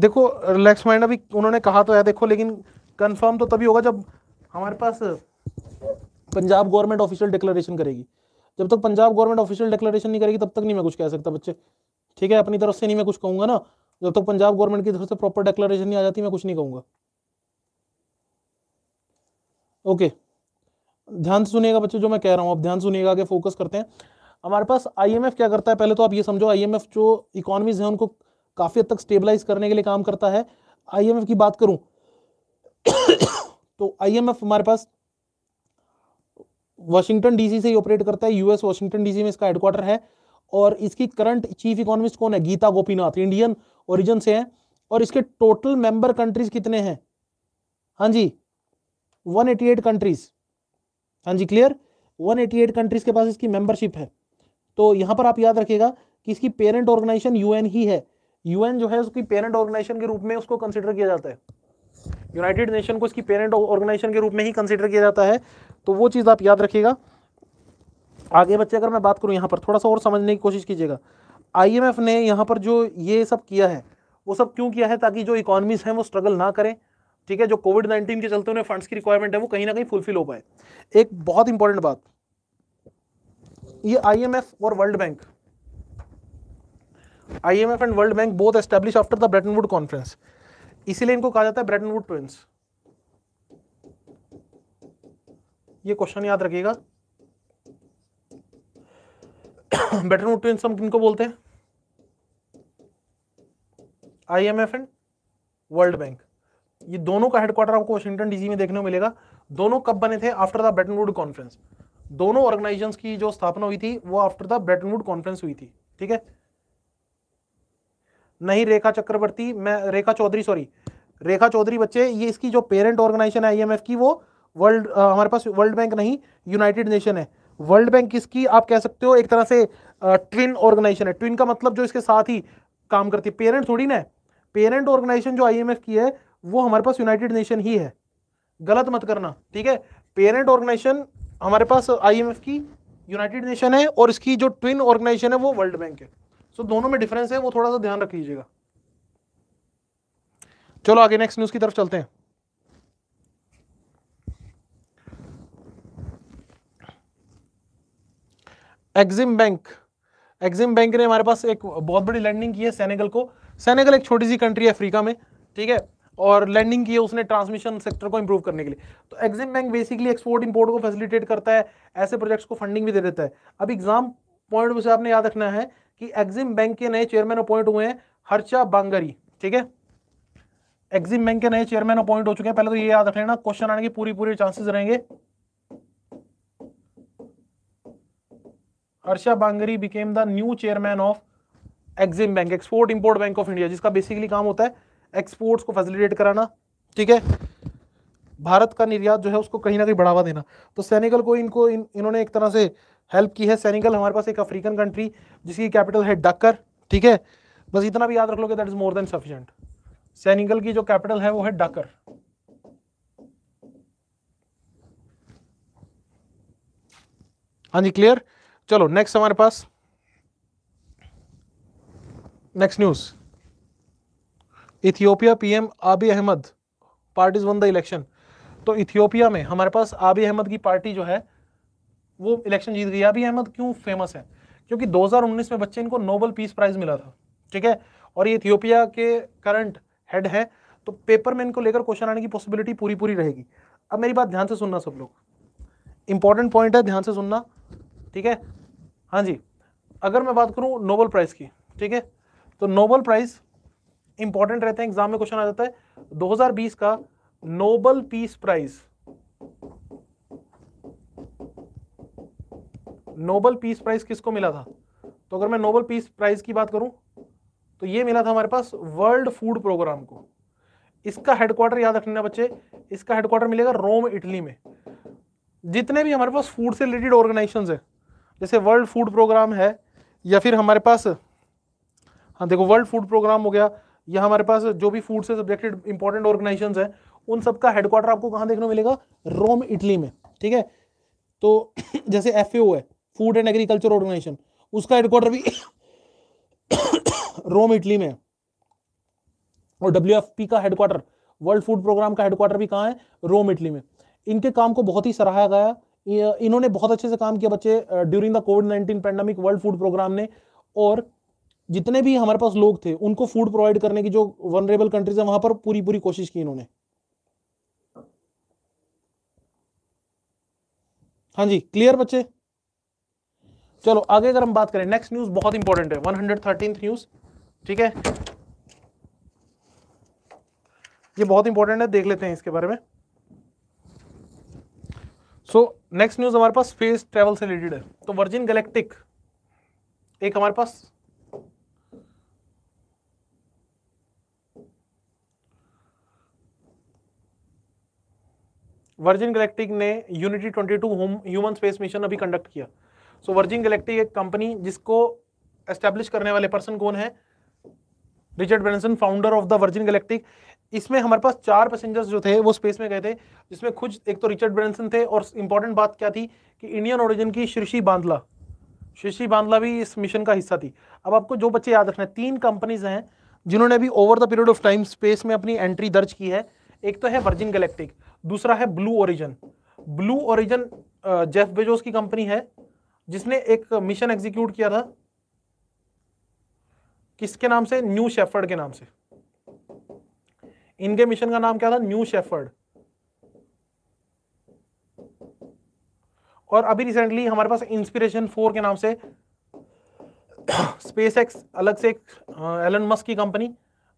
देखो रिलैक्स माइंड अभी उन्होंने कहा तो है देखो लेकिन कंफर्म तो तभी होगा जब हमारे पास पंजाब गवर्नमेंट ऑफिशियल डिक्लेरेशन करेगी जब तक पंजाब गवर्नमेंट ऑफिशियल डिक्लेरेशन नहीं करेगी तब तक नहीं मैं कुछ कह सकता बच्चे ठीक है अपनी तरफ से नहीं मैं कुछ कहूंगा ना जब तक पंजाब गवर्नमेंट की तरफ से प्रॉपर डेक्लेरेशन नहीं आ जाती मैं कुछ नहीं कहूंगा ओके ध्यान से सुनिएगा बच्चों जो मैं कह रहा हूं आप ध्यान सुनिएगा आगे फोकस करते हैं हमारे पास आईएमएफ क्या करता है पहले तो आप ये समझो आईएमएफ जो इकोनॉमीज है उनको काफ़ी हद तक स्टेबलाइज करने के लिए काम करता है आईएमएफ की बात करूं [COUGHS] तो आईएमएफ हमारे पास वाशिंगटन डीसी से ही ऑपरेट करता है यूएस वाशिंगटन डीसी में इसका हेडक्वार्टर है और इसकी करंट चीफ इकोनॉमिस्ट कौन है गीता गोपीनाथ इंडियन ओरिजिन से हैं और इसके टोटल मेंबर कंट्रीज कितने हैं हाँ जी 188 कंट्रीज हाँ जी क्लियर 188 कंट्रीज के पास इसकी मेंबरशिप है तो यहां पर आप याद रखिएगा कि इसकी पेरेंट ऑर्गेनाइजेशन यूएन ही है यूएन जो है उसकी पेरेंट ऑर्गेनाइजेशन के रूप में उसको कंसिडर किया जाता है यूनाइटेड नेशन को इसकी पेरेंट ऑर्गेनाइजेशन के रूप में ही कंसिडर किया जाता है तो वो चीज़ आप याद रखिएगा आगे बच्चे अगर मैं बात करूं यहां पर थोड़ा सा और समझने की कोशिश कीजिएगा आईएमएफ ने यहाँ पर जो ये सब किया है वो सब क्यों किया है ताकि जो इकोनॉमीज हैं वो स्ट्रगल ना करें ठीक है जो कोविड नाइन्टीन के चलते उन्हें फंड्स की रिक्वायरमेंट है वो कहीं ना कहीं फुलफिल हो पाए एक बहुत इंपॉर्टेंट बात ये आईएमएफ और World Bank IMF and World Bank both establish after the Bretton Wood conference इसीलिए इनको कहा जाता है ब्रेटन वुड ट्विंस ये क्वेश्चन याद रखिएगा ब्रेटन वुड ट्विंस हम किनको बोलते हैं I M F and World Bank ये दोनों का हेडक्वार्टर आपको वाशिंगटन डीसी में देखने को मिलेगा दोनों कब बने थे आफ्टर द बेटनवुड कॉन्फ्रेंस दोनों ऑर्गेनाइजेशन की जो स्थापना हुई थी वो आफ्टर द बेटनवुड कॉन्फ्रेंस हुई थी ठीक है नहीं रेखा चक्रवर्ती मैं रेखा चौधरी सॉरी रेखा चौधरी बच्चे ये इसकी जो पेरेंट ऑर्गेनाइजेशन है आईएमएफ की वो वर्ल्ड हमारे पास वर्ल्ड बैंक नहीं यूनाइटेड नेशन है वर्ल्ड बैंक इसकी आप कह सकते हो एक तरह से ट्विन ऑर्गेनाइजेशन है ट्विन का मतलब जो इसके साथ ही काम करती है पेरेंट थोड़ी ना है पेरेंट ऑर्गेनाइजेशन जो आईएमएफ की है वो हमारे पास यूनाइटेड नेशन ही है गलत मत करना ठीक है पेरेंट ऑर्गेनाइजेशन हमारे पास आईएमएफ की यूनाइटेड नेशन है और इसकी जो ट्विन ऑर्गेनाइजेशन है वो वर्ल्ड बैंक है सो so, दोनों में डिफरेंस है वो थोड़ा सा ध्यान रख लीजिएगा चलो आगे नेक्स्ट न्यूज की तरफ चलते हैं एग्जिम बैंक एक्सिम बैंक ने हमारे पास एक बहुत बड़ी लैंडिंग की है सैनेगल को सैनेगल एक छोटी सी कंट्री है अफ्रीका में ठीक है और लैंडिंग की है उसने ट्रांसमिशन सेक्टर को इंप्रूव करने के लिए तो Exim bank basically export import को फैसिलिटेट करता है ऐसे प्रोजेक्ट्स को फंडिंग भी दे देता है अब एग्जाम पॉइंट में से आपने याद रखना है कि एक्जिम बैंक के नए चेयरमैन अपॉइंट हुए हैं हर्षा बांगरी ठीक है एक्जिम बैंक के नए चेयरमैन अपॉइंट हो चुके हैं पहले तो ये याद रख लेना क्वेश्चन आने के पूरी पूरी चांसेस रहेंगे Harsha Bangari became the new chairman of Exim bank export import bank of India जिसका बेसिकली काम होता है एक्सपोर्ट्स को फैसिलिटेट कराना ठीक है भारत का निर्यात जो है उसको कहीं ना कहीं बढ़ावा देना तो सैनिकल को इनको इन, इन्होंने एक तरह से हेल्प की है सैनिकल हमारे पास एक अफ्रीकन कंट्री जिसकी कैपिटल है डक्कर ठीक है बस इतना भी याद रख लोगे that is more than sufficient सैनिकल की जो कैपिटल है वो है डकर हाँ जी क्लियर चलो नेक्स्ट हमारे पास next news Ethiopia PM Abiy Ahmed party won the election तो इथियोपिया में हमारे पास आबी अहमद की पार्टी जो है वो इलेक्शन जीत गई आबी अहमद क्यों फेमस है क्योंकि 2019 में बच्चे इनको नोबल पीस प्राइज मिला था ठीक है और ये इथियोपिया के करंट हेड है तो पेपर में इनको लेकर क्वेश्चन आने की पॉसिबिलिटी पूरी पूरी रहेगी अब मेरी बात ध्यान से सुनना सब लोग इंपॉर्टेंट पॉइंट है ध्यान से सुनना ठीक है हाँ जी अगर मैं बात करूँ नोबल प्राइज़ की ठीक है तो नोबल प्राइज़ इंपॉर्टेंट रहते हैं एग्जाम में क्वेश्चन आ जाता है 2020 का Nobel peace prize Nobel peace prize किसको मिला था तो अगर मैं नोबल पीस प्राइज की बात करूं तो ये मिला था हमारे पास वर्ल्ड फूड प्रोग्राम को इसका हेडक्वार्टर याद रखना बच्चे इसका हेडक्वार्टर मिलेगा रोम इटली में जितने भी हमारे पास फूड से रिलेटेड ऑर्गेनाइजेशन है जैसे वर्ल्ड फूड प्रोग्राम है या फिर हमारे पास हाँ देखो वर्ल्ड फूड प्रोग्राम हो गया या हमारे पास जो भी फूड से सब्जेक्टेड इंपॉर्टेंट ऑर्गेनाइजेशन है उन सबका हेडक्वार्टर आपको कहाँ देखने को मिलेगा रोम इटली में ठीक है तो [CLEARS THROAT] जैसे एफ है फूड एंड एग्रीकल्चर ऑर्गेनाइजेशन उसका हेडक्वार्टर भी [COUGHS] रोम इटली में और डब्ल्यू का हेडक्वार्टर वर्ल्ड फूड प्रोग्राम का हेडक्वार्टर भी कहाँ है रोम इटली में इनके काम को बहुत ही सराहा गया इन्होंने बहुत अच्छे से काम किया बच्चे during the covid nineteen pandemic world food programme ने और जितने भी हमारे पास लोग थे उनको फूड प्रोवाइड करने की जो वनरेबल कंट्रीज है वहां पर पूरी पूरी कोशिश की इन्होंने हाँ जी क्लियर बच्चे चलो आगे अगर हम बात करें नेक्स्ट न्यूज बहुत इंपॉर्टेंट है वन हंड्रेड न्यूज ठीक है ये बहुत इंपॉर्टेंट है देख लेते हैं इसके बारे में सो नेक्स्ट न्यूज हमारे पास स्पेस ट्रेवल से रिलेटेड है तो वर्जिन गैलेक्टिक एक हमारे पास वर्जिन गैलेक्टिक ने यूनिटी 22 ह्यूमन स्पेस मिशन अभी कंडक्ट किया सो वर्जिन गैलेक्टिक एक कंपनी जिसको एस्टेब्लिश करने वाले पर्सन कौन है Richard Branson founder of the Virgin Galactic इसमें हमारे पास चार पैसेंजर्स जो थे वो स्पेस में गए थे जिसमें खुद एक तो रिचर्ड ब्रेंसन थे और इंपॉर्टेंट बात क्या थी कि इंडियन ओरिजिन की शीर्षी बांधला शीर्षी बांधला भी इस मिशन का हिस्सा थी अब आपको जो बच्चे याद रखना है तीन कंपनीज हैं जिन्होंने भी over the period of time space में अपनी एंट्री दर्ज की है एक तो है वर्जिन गैलेक्टिक दूसरा है Blue Origin Blue Origin Jeff Bezos की कंपनी है जिसने एक मिशन एग्जीक्यूट किया था किसके नाम से न्यू शेफर्ड के नाम से इनके मिशन का नाम क्या था न्यू शेफर्ड और अभी रिसेंटली हमारे पास इंस्पिरेशन फोर के नाम से स्पेस एक्स अलग से एक एलन मस्क की कंपनी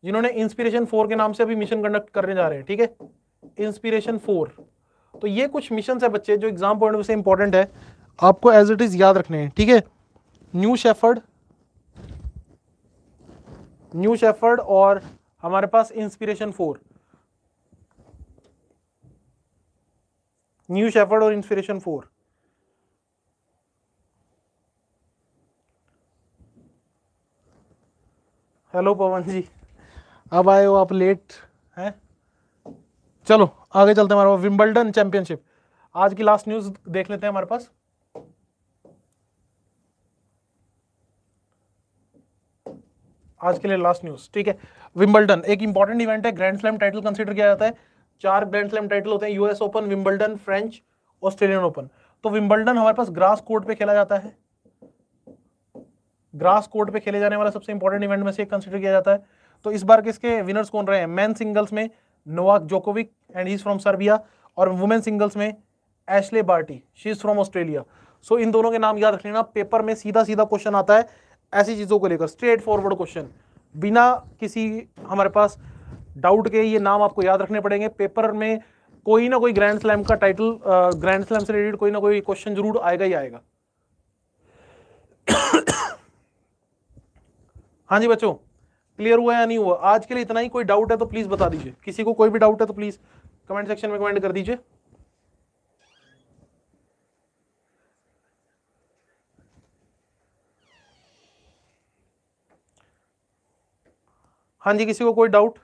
जिन्होंने इंस्पिरेशन फोर के नाम से अभी मिशन कंडक्ट करने जा रहे हैं ठीक है इंस्पिरेशन फोर तो ये कुछ मिशन है बच्चे जो एग्जाम पॉइंट से इंपॉर्टेंट है आपको एज इट इज याद रखने हैं ठीक है न्यू शेफर्ड न्यू शेफर्ड और हमारे पास इंस्पिरेशन फोर न्यू शेफर्ड और Inspiration four hello Pawan ji अब आए हो आप लेट हैं चलो आगे चलते हैं हमारे पास चैंपियनशिप आज की लास्ट न्यूज़ देख लेते हैं हमारे पास आज के लिए लास्ट न्यूज ठीक है विंबलडन एक इंपॉर्टेंट इवेंट है ग्रैंड स्लैम टाइटल कंसिडर किया जाता है चार ग्रैंड स्लैम टाइटल होते हैं US Open Wimbledon French Australian Open तो विंबलडन हमारे पास ग्रास कोर्ट पे खेला जाता है ग्रास कोर्ट पे खेले जाने वाला सबसे इंपॉर्टेंट इवेंट में से कंसिडर किया जाता है तो इस बार किसके विनर्स कौन रहे हैं मैन सिंगल्स में Novak Djokovic and he from Serbia और वुमेन सिंगल्स में Ashleigh Barty she is from Australia so इन दोनों के नाम याद रख लेना पेपर में सीधा सीधा क्वेश्चन आता है ऐसी चीज़ों को लेकर स्ट्रेट फॉरवर्ड क्वेश्चन बिना किसी हमारे पास डाउट के ये नाम आपको याद रखने पड़ेंगे पेपर में कोई ना कोई ग्रैंड स्लैम का टाइटल ग्रैंड स्लैम से रिलेटेड कोई ना कोई क्वेश्चन जरूर आएगा ही आएगा [COUGHS] हाँ जी बच्चों क्लियर हुआ या नहीं हुआ आज के लिए इतना ही कोई डाउट है तो प्लीज़ बता दीजिए किसी को कोई भी डाउट है तो प्लीज़ कमेंट सेक्शन में कमेंट कर दीजिए हाँ जी किसी को कोई डाउट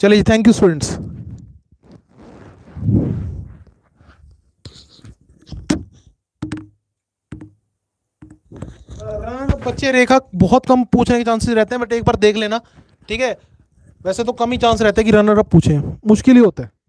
चलिए थैंक यू स्टूडेंट्स बच्चे रेखा बहुत कम पूछने के चांसेस रहते हैं बट एक बार देख लेना ठीक है वैसे तो कम ही चांस रहते हैं कि रनर अप पूछे मुश्किल ही होता है